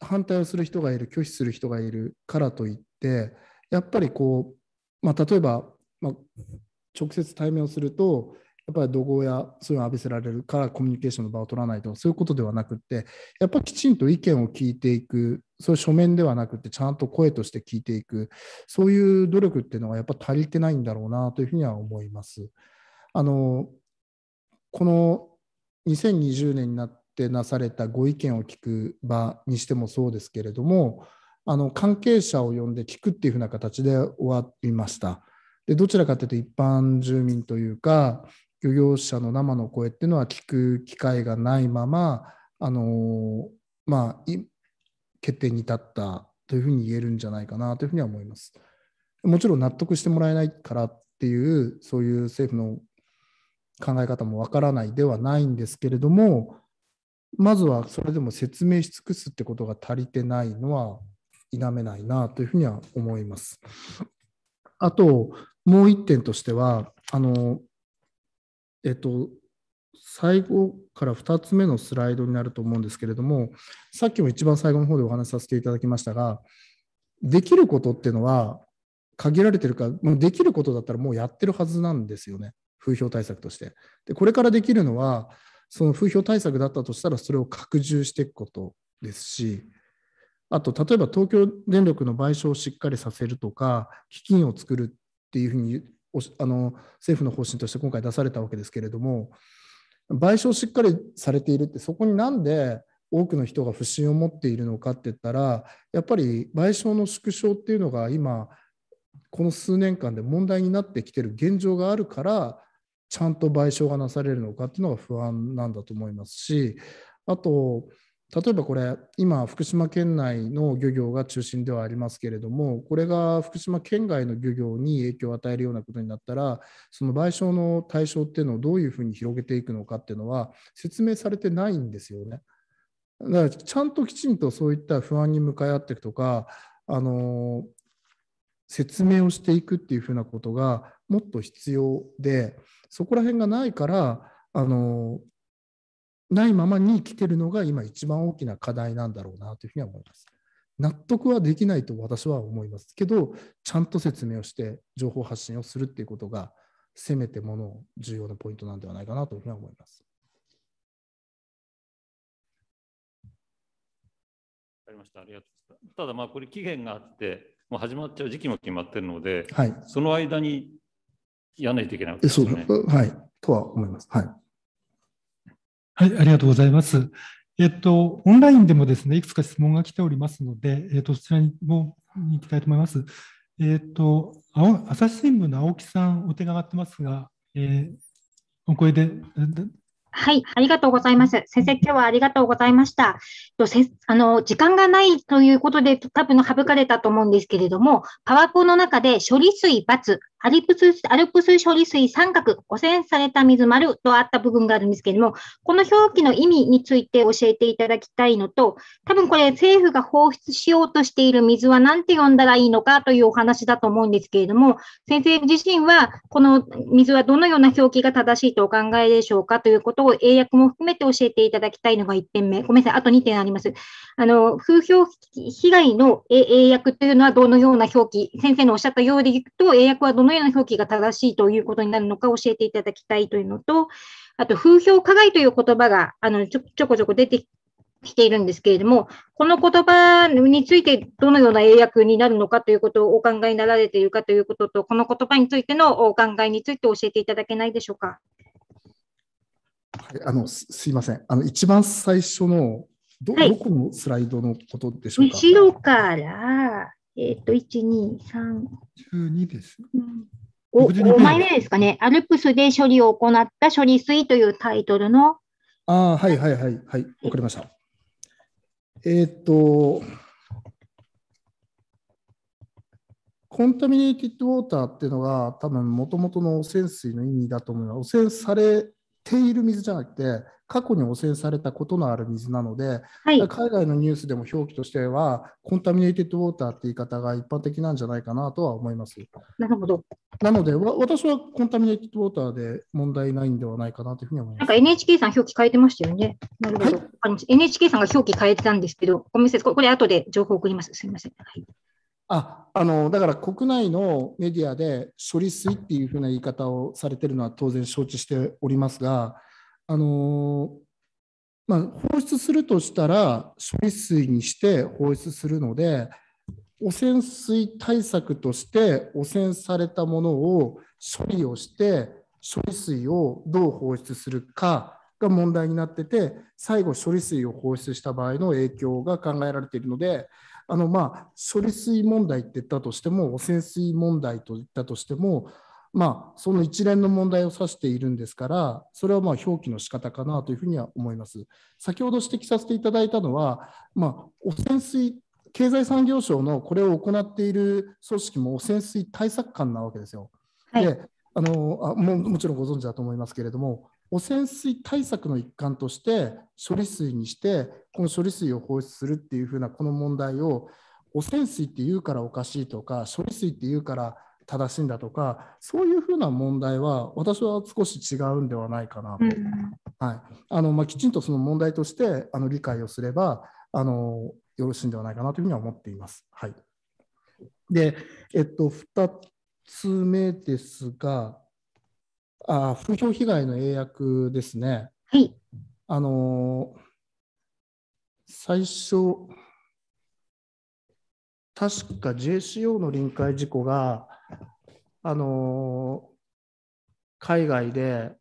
S3: 反対をする人がいる拒否する人がいるからといってやっぱりこう、まあ、例えば、まあ、直接対面をするとやっぱり怒号やそういうのを浴びせられるからコミュニケーションの場を取らないとそういうことではなくってやっぱりきちんと意見を聞いていくそういう書面ではなくてちゃんと声として聞いていくそういう努力っていうのがやっぱ足りてないんだろうなというふうには思います。あのこの2020年になってってなされたご意見を聞く場にしてもそうですけれどもあの関係者を呼んで聞くっていうふうな形で終わりましたでどちらかというと一般住民というか漁業者の生の声っていうのは聞く機会がないままあのまあ決定に至ったというふうに言えるんじゃないかなというふうには思いますもちろん納得してもらえないからっていうそういう政府の考え方もわからないではないんですけれどもまずはそれでも説明し尽くすってことが足りてないのは否めないなというふうには思います。あともう一点としてはあの、えっと、最後から2つ目のスライドになると思うんですけれどもさっきも一番最後の方でお話しさせていただきましたができることっていうのは限られてるかもうできることだったらもうやってるはずなんですよね風評対策として。でこれからできるのはその風評対策だったとしたらそれを拡充していくことですしあと例えば東京電力の賠償をしっかりさせるとか基金を作るっていうふうにあの政府の方針として今回出されたわけですけれども賠償しっかりされているってそこになんで多くの人が不信を持っているのかって言ったらやっぱり賠償の縮小っていうのが今この数年間で問題になってきてる現状があるからちゃんと賠償がなされるのかっていうのが不安なんだと思いますしあと例えばこれ今福島県内の漁業が中心ではありますけれどもこれが福島県外の漁業に影響を与えるようなことになったらその賠償の対象っていうのをどういうふうに広げていくのかっていうのは説明されてないんですよね。だからちゃんときちんとそういった不安に向かい合っていくとかあの説明をしていくっていうふうなことがもっと必要でそこら辺がないからあのないままに来てるのが今一番大きな課題なんだろうなというふうには思います。納得はできないと私は思いますけどちゃんと説明をして情報発信をするっていうことがせめてもの重要なポイントなんではないかなというふうには思います。
S4: ありました。ありがとうただまあこれ期限があってもう始まっちゃう時期も決まってるので、はい、その間にやらないといけないわけですね。そう
S3: はい、とは思
S2: います。はい、はい、ありがとうございます。えっと、オンラインでもですね、いくつか質問が来ておりますので、えっと、そちらにも行きたいと思います。えっと、朝日新聞の青木さん、お手が上がってますが、えー、お声
S1: で。はい、ありがとうございます。先生、今日はありがとうございました。あの時間がないということで、多分省かれたと思うんですけれども、パワポの中で処理水×アルプス、アルプス処理水三角、汚染された水丸とあった部分があるんですけれども、この表記の意味について教えていただきたいのと、多分これ政府が放出しようとしている水は何て呼んだらいいのかというお話だと思うんですけれども、先生自身はこの水はどのような表記が正しいとお考えでしょうかということを英訳も含めて教えていただきたいのが1点目。ごめんなさい、あと2点あります。あの、風評被害の英訳というのはどのような表記、先生のおっしゃったようでいくと、英訳はどのようなような表記が正しいということになるのか教えていただきたいというのと、あと、風評加害という言葉が、あの、ちょちょこちょこ出てきているんですけれども、この言葉についてどのような英訳になるのかということをお考えになられているかということと、この言葉についてのお考えについて教えていただけないでしょうか。
S3: はい、あのすすいません、あの一番最初のど,、このスライドのことでしょう
S1: か。後ろからえっ、ー、と、1、2、3。
S3: 12です。
S1: うん5枚目ですかね、アルプスで処理を行った処理水というタイトルの。
S3: ああ、はいはいはい、はい、わかりました。えー、っと、コンタミネイティッドウォーターっていうのが、多分もともとの汚染水の意味だと思います。汚染されている水じゃなくて、過去に汚染されたことのある水なので、はい、海外のニュースでも表記としては、コンタミネイテッドウォーターって言い方が一般的なんじゃないかなとは思います。なるほど。なので、私はコンタミネイテッドウォーターで問題ないんではないかなというふうに思います。
S1: なんか NHK さん表記変えてましたよね。なるほど。はい、NHK さんが表記変えてたんですけど、ごめんなさい。これ後で情報送ります。すみません。はい
S3: ああのだから国内のメディアで処理水っていうふうな言い方をされてるのは当然承知しておりますが、あのまあ、放出するとしたら処理水にして放出するので汚染水対策として汚染されたものを処理をして処理水をどう放出するかが問題になってて最後処理水を放出した場合の影響が考えられているのであのまあ処理水問題って言ったとしても汚染水問題と言ったとしてもまあその一連の問題を指しているんですからそれはまあ表記の仕方かなというふうには思います先ほど指摘させていただいたのはまあ汚染水経済産業省のこれを行っている組織も汚染水対策官なわけですよ。はい、であのあももちろんご存知だと思いますけれども汚染水対策の一環として処理水にしてこの処理水を放出するっていうふうなこの問題を汚染水って言うからおかしいとか処理水って言うから正しいんだとかそういうふうな問題は私は少し違うんではないかなと、うん、はいあのまあ、きちんとその問題としてあの理解をすればあのよろしいんではないかなというふうには思っています。はい、で、えっと、2つ目ですが、あ風評被害の英訳ですね。はい。あのー、最初、確か JCO の臨界事故が、あのー、海外で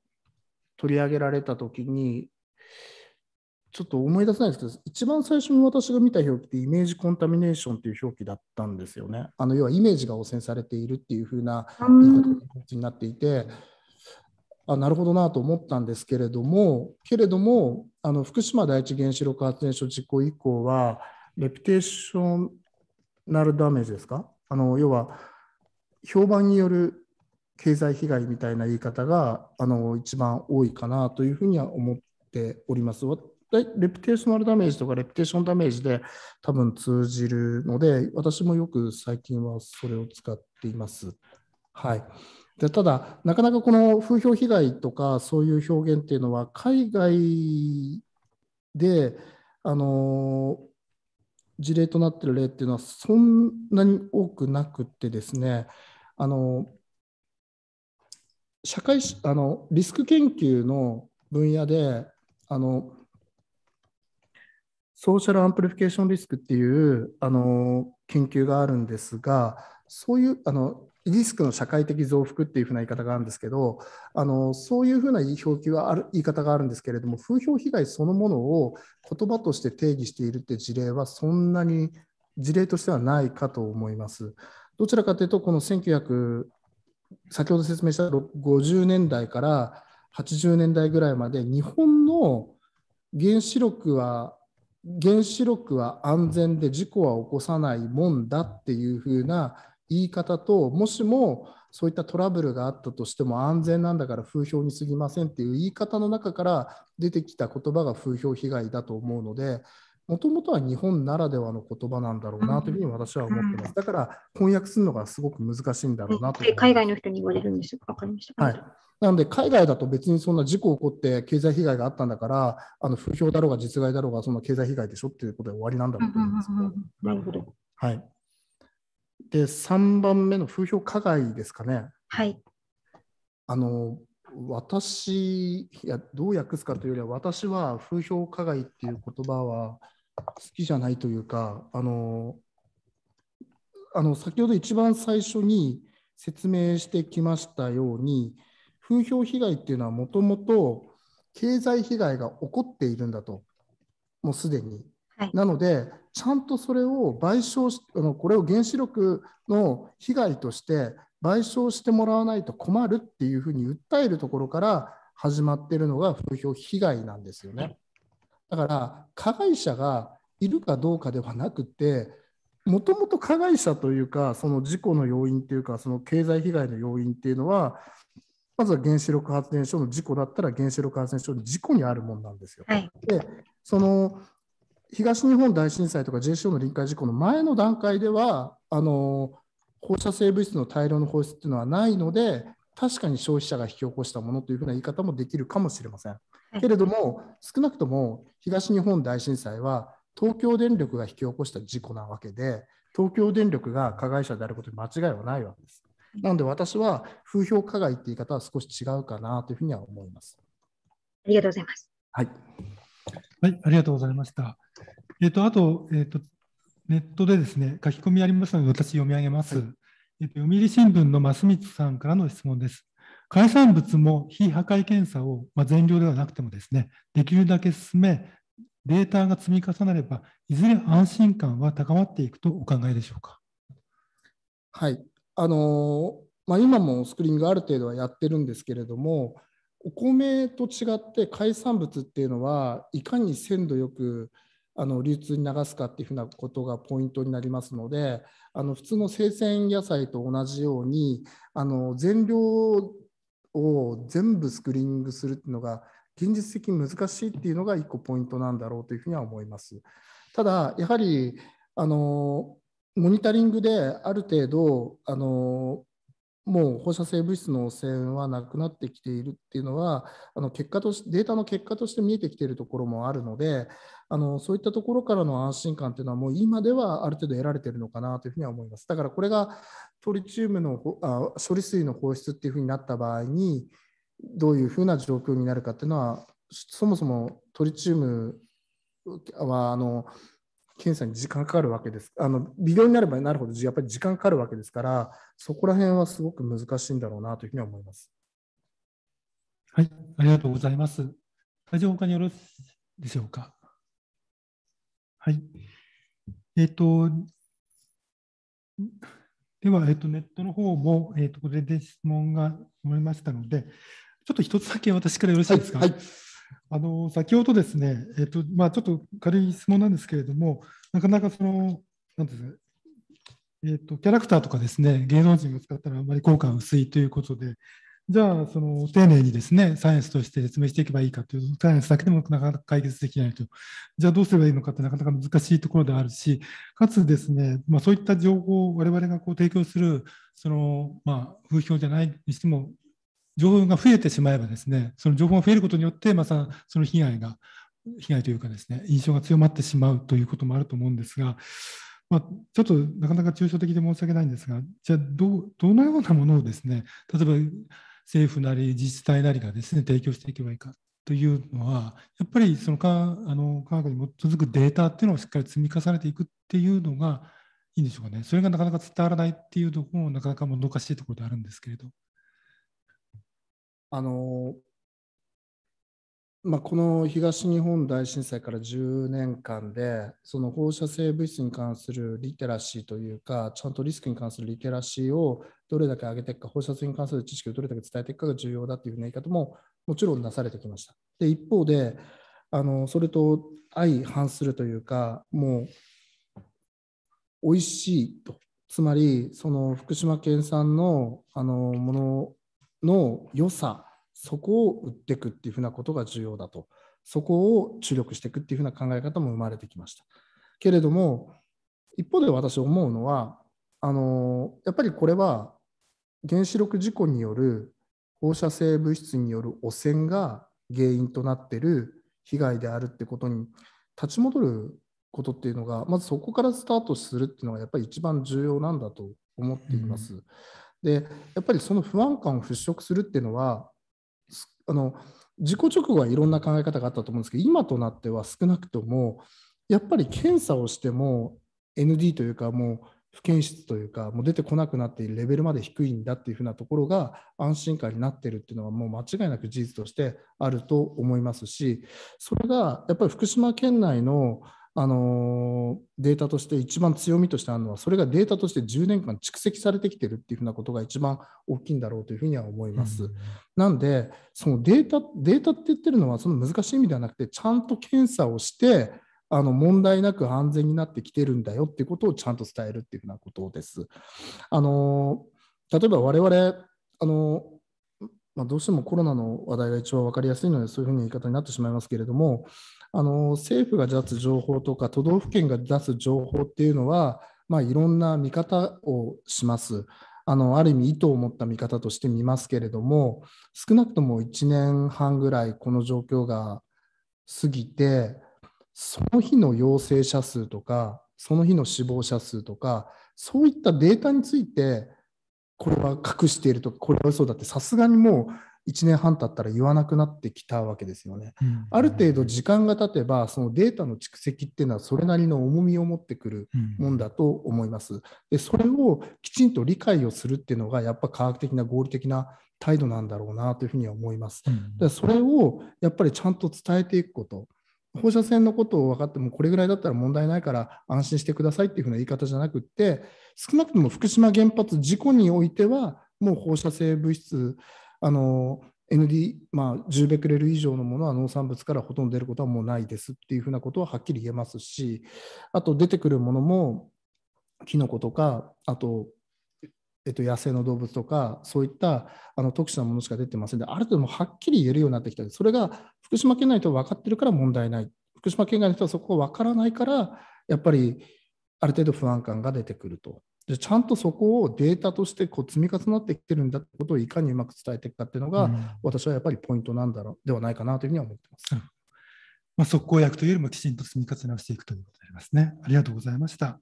S3: 取り上げられた時に、ちょっと思い出せないですけど、一番最初に私が見た表記ってイメージコンタミネーションという表記だったんですよね。あの要はイメージが汚染されているっていう風な
S1: 形
S3: になっていて、あなるほどなと思ったんですけれどもけれどもあの福島第一原子力発電所事故以降はレピテーションナルダメージですかあの要は評判による経済被害みたいな言い方があの一番多いかなというふうには思っております。レピテーショナルダメージとかレピテーションダメージで多分通じるので私もよく最近はそれを使っています。はい、でただ、なかなかこの風評被害とかそういう表現っていうのは海外であの事例となってる例っていうのはそんなに多くなくてですねあの社会あのリスク研究の分野であのソーシャルアンプリフィケーションリスクっていうあの研究があるんですがそういうあのリスクの社会的増幅っていうふうな言い方があるんですけどあのそういうふうな表記はある言い方があるんですけれども風評被害そのものを言葉として定義しているって事例はそんなに事例としてはないかと思います。どちらかというとこの1900先ほど説明した50年代から80年代ぐらいまで日本の原子力は原子力は安全で事故は起こさないもんだっていうふうな言い方ともしもそういったトラブルがあったとしても安全なんだから風評に過ぎませんっていう言い方の中から出てきた言葉が風評被害だと思うのでもともとは日本ならではの言葉なんだろうなというふうに私は思ってます。だから翻訳するのがすごく難しいんだろうなと、う
S1: ん、海外の人に言われるんですわかりました。はい。
S3: なので海外だと別にそんな事故起こって経済被害があったんだから、あの風評だろうが実害だろうがその経済被害でしょっていうことで終わりなんだろう
S1: と思います。なるほど。
S3: はい。で、3番目の風評加害ですかね。はい。あの、私、いや、どう訳すかというよりは、私は風評加害っていう言葉は好きじゃないというか、あの、あの先ほど一番最初に説明してきましたように、風評被害っていうのはもともと経済被害が起こっているんだと、もうすでに。はい、なので、ちゃんとそれを賠償し、あのこれを原子力の被害として賠償してもらわないと困るっていうふうに訴えるところから始まってるのが風評被害なんですよね。だから加害者がいるかどうかではなくて、もともと加害者というか、その事故の要因というか、その経済被害の要因っていうのは、まずは原子力発電所の事故だったら原子力発電所の事故にあるものなんですよ。はい、でその東日本大震災とか JCO の臨界事故の前の段階ではあの放射性物質の大量の放出というのはないので確かに消費者が引き起こしたものというふうな言い方もできるかもしれません。けれども少なくとも東日本大震災は東京電力が引き起こした事故なわけで東京電力が加害者であることに間違いはないわけです。なので私は風評加害って言い方は少し違うかなというふうには思います。ありがとうございます。はい。
S2: はい、ありがとうございました。えっ、と、あと、えっ、と、ネットでですね、書き込みありますので、私読み上げます。はい、えっ、と、読売新聞の増光さんからの質問です。海産物も非破壊検査を、まあ、全量ではなくてもですね、できるだけ進め、データが積み重なれば、いずれ安心感は高まっていくとお考えでしょうか。
S3: はい、あのまあ、今もスクリーニングある程度はやってるんですけれども、お米と違って海産物っていうのは、いかに鮮度よくあの流通に流すかっていうふうなことがポイントになりますのであの普通の生鮮野菜と同じようにあの全量を全部スクリーニングするっていうのが現実的に難しいっていうのが1個ポイントなんだろうというふうには思います。ただやはりあのモニタリングである程度あのもう放射性物質の汚染はなくなってきているっていうのはあの結果としデータの結果として見えてきているところもあるのであのそういったところからの安心感というのはもう今ではある程度得られているのかなというふうには思います。だからこれがトリチウムのあ処理水の放出っていうふうになった場合にどういうふうな状況になるかっていうのはそもそもトリチウムはあの検査に時間かかるわけです。あの微量になればなるほどやっぱり時間かかるわけですからそこら辺はすごく難しいんだろうなというふうには思います。
S2: はい、ありがとうございます。会場かによろしいでしょうか。はい。えっ、ー、と、では、えっ、ー、と、ネットの方も、えっ、ー、と、これで質問が生まれましたので、ちょっと一つだけ私からよろしいですか。はいはい、あの先ほどですね、えっとまあ、ちょっと軽い質問なんですけれども、なかなかその、なんですか、えっと、キャラクターとかですね、芸能人が使ったらあまり効果が薄いということで、じゃあその丁寧にですねサイエンスとして説明していけばいいかというサイエンスだけでもなかなか解決できないとじゃあどうすればいいのかってなかなか難しいところであるしかつですね、まあ、そういった情報を我々がこう提供するその、まあ、風評じゃないにしても情報が増えてしまえばですねその情報が増えることによってまたその被害が被害というかですね印象が強まってしまうということもあると思うんですが、まあ、ちょっとなかなか抽象的で申し訳ないんですがじゃあどどのようなものをですね例えば政府なり自治体なりがですね提供していけばいいかというのはやっぱりそのかあの科学に基づくデータっていうのをしっかり積み重ねていくっていうのがいいんでしょうかねそれがなかなか伝わらないっていうところもなかなかもどかしいところであるんですけれど。
S3: あのまあ、この東日本大震災から10年間でその放射性物質に関するリテラシーというかちゃんとリスクに関するリテラシーをどれだけ上げていくか、放射線に関する知識をどれだけ伝えていくかが重要だというふうな言い方ももちろんなされてきました。で一方であのそれと相反するというかもう美味しいとつまりその福島県産のあのものの良さそこを売っていくっていうふうなことが重要だとそこを注力していくっていうふうな考え方も生まれてきましたけれども一方で私思うのはあのやっぱりこれは原子力事故による放射性物質による汚染が原因となってる被害であるってことに立ち戻ることっていうのがまずそこからスタートするっていうのがやっぱり一番重要なんだと思っています。うん、でやっぱりその不安感を払拭するっていうのはあの事故直後はいろんな考え方があったと思うんですけど今となっては少なくともやっぱり検査をしても ND というかもう不検出というか、もう出てこなくなっているレベルまで低いんだっていうふうなところが安心感になってるっていうのは、もう間違いなく事実としてあると思いますし、それがやっぱり福島県内のあのデータとして一番強みとしてあるのは、それがデータとして10年間蓄積されてきてるっていうふうなことが一番大きいんだろうというふうには思います。うん、なんで、そのデータ、データって言ってるのは、その難しい意味ではなくて、ちゃんと検査をして、あの問題なく安全になってきてるんだよっていうことをちゃんと伝えるっていうふうなことです。あの例えば我々あのまあ、どうしてもコロナの話題が一番分かりやすいので、そういうふうに言い方になってしまいますけれども、あの政府が出す情報とか、都道府県が出す情報っていうのは、まあ、いろんな見方をします。あのある意味、意図を持った見方として見ますけれども、少なくとも1年半ぐらい、この状況が過ぎて、その日の陽性者数とか、その日の死亡者数とか、そういったデータについて、これは隠しているとか、これは嘘だって、さすがにもう1年半経ったら言わなくなってきたわけですよね。うん、ある程度時間が経てば、そのデータの蓄積っていうのは、それなりの重みを持ってくるもんだと思います。で、それをきちんと理解をするっていうのが、やっぱ科学的な合理的な態度なんだろうなというふうには思います。だそれをやっぱりちゃんと伝えていくこと。放射線のことを分かってもこれぐらいだったら問題ないから安心してくださいっていうふうな言い方じゃなくって少なくとも福島原発事故においてはもう放射性物質あの ND、まあ、10ベクレル以上のものは農産物からほとんど出ることはもうないですっていうふうなことははっきり言えますしあと出てくるものもキノコとかあとえっと、野生の動物とかそういったあの特殊なものしか出てませんである程度もはっきり言えるようになってきたそれが福島県内と分かってるから問題ない福島県外の人はそこが分からないからやっぱりある程度不安感が出てくると。でちゃんとそこをデータとしてこう積み重なってきてるんだってことをいかにうまく伝えていくかっていうのが、うん、私はやっぱりポイントなんだろうではないかなというふうには思ってます。うん、まあ、速攻役というよりもきちんと積み重ねをしていくということになりますね。
S2: ありがとうございました。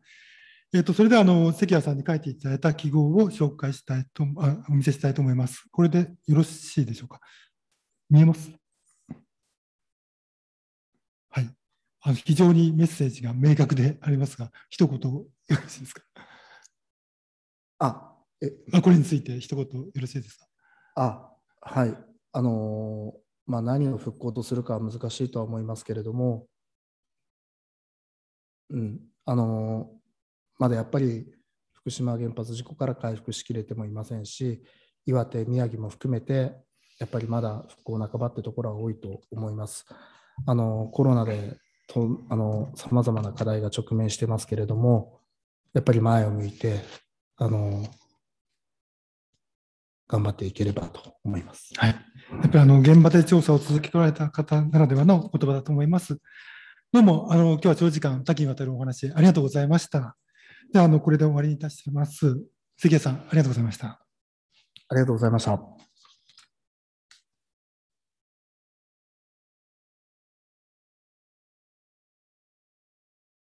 S2: えー、とそれではあの関谷さんに書いていただいた記号を紹介したいとあお見せしたいと思います。これでよろしいでしょうか。見えますはい。あの非常にメッセージが明確でありますが、一言よろしいですか。あ、えあこれに
S3: ついて一言よろしいですか。あ、はい。あのまあ、何を復興とするかは難しいとは思いますけれども、うん、あのまだやっぱり福島原発事故から回復しきれてもいませんし、岩手、宮城も含めて、やっぱりまだ復興半ばってところは多いと思います。あのコロナでさまざまな課題が直面してますけれども、やっぱり前を向いて、あの頑張っていければと
S1: 思います。はい、や
S2: っぱりあの現場で調査を続けられた方ならではの言葉だと思います。どうもあの今日は長時間多岐にわたるお話ありがとうございました。じゃあ、あの、これで終わりにいたします。関谷さん、ありがとうございました。
S3: ありがとうございました。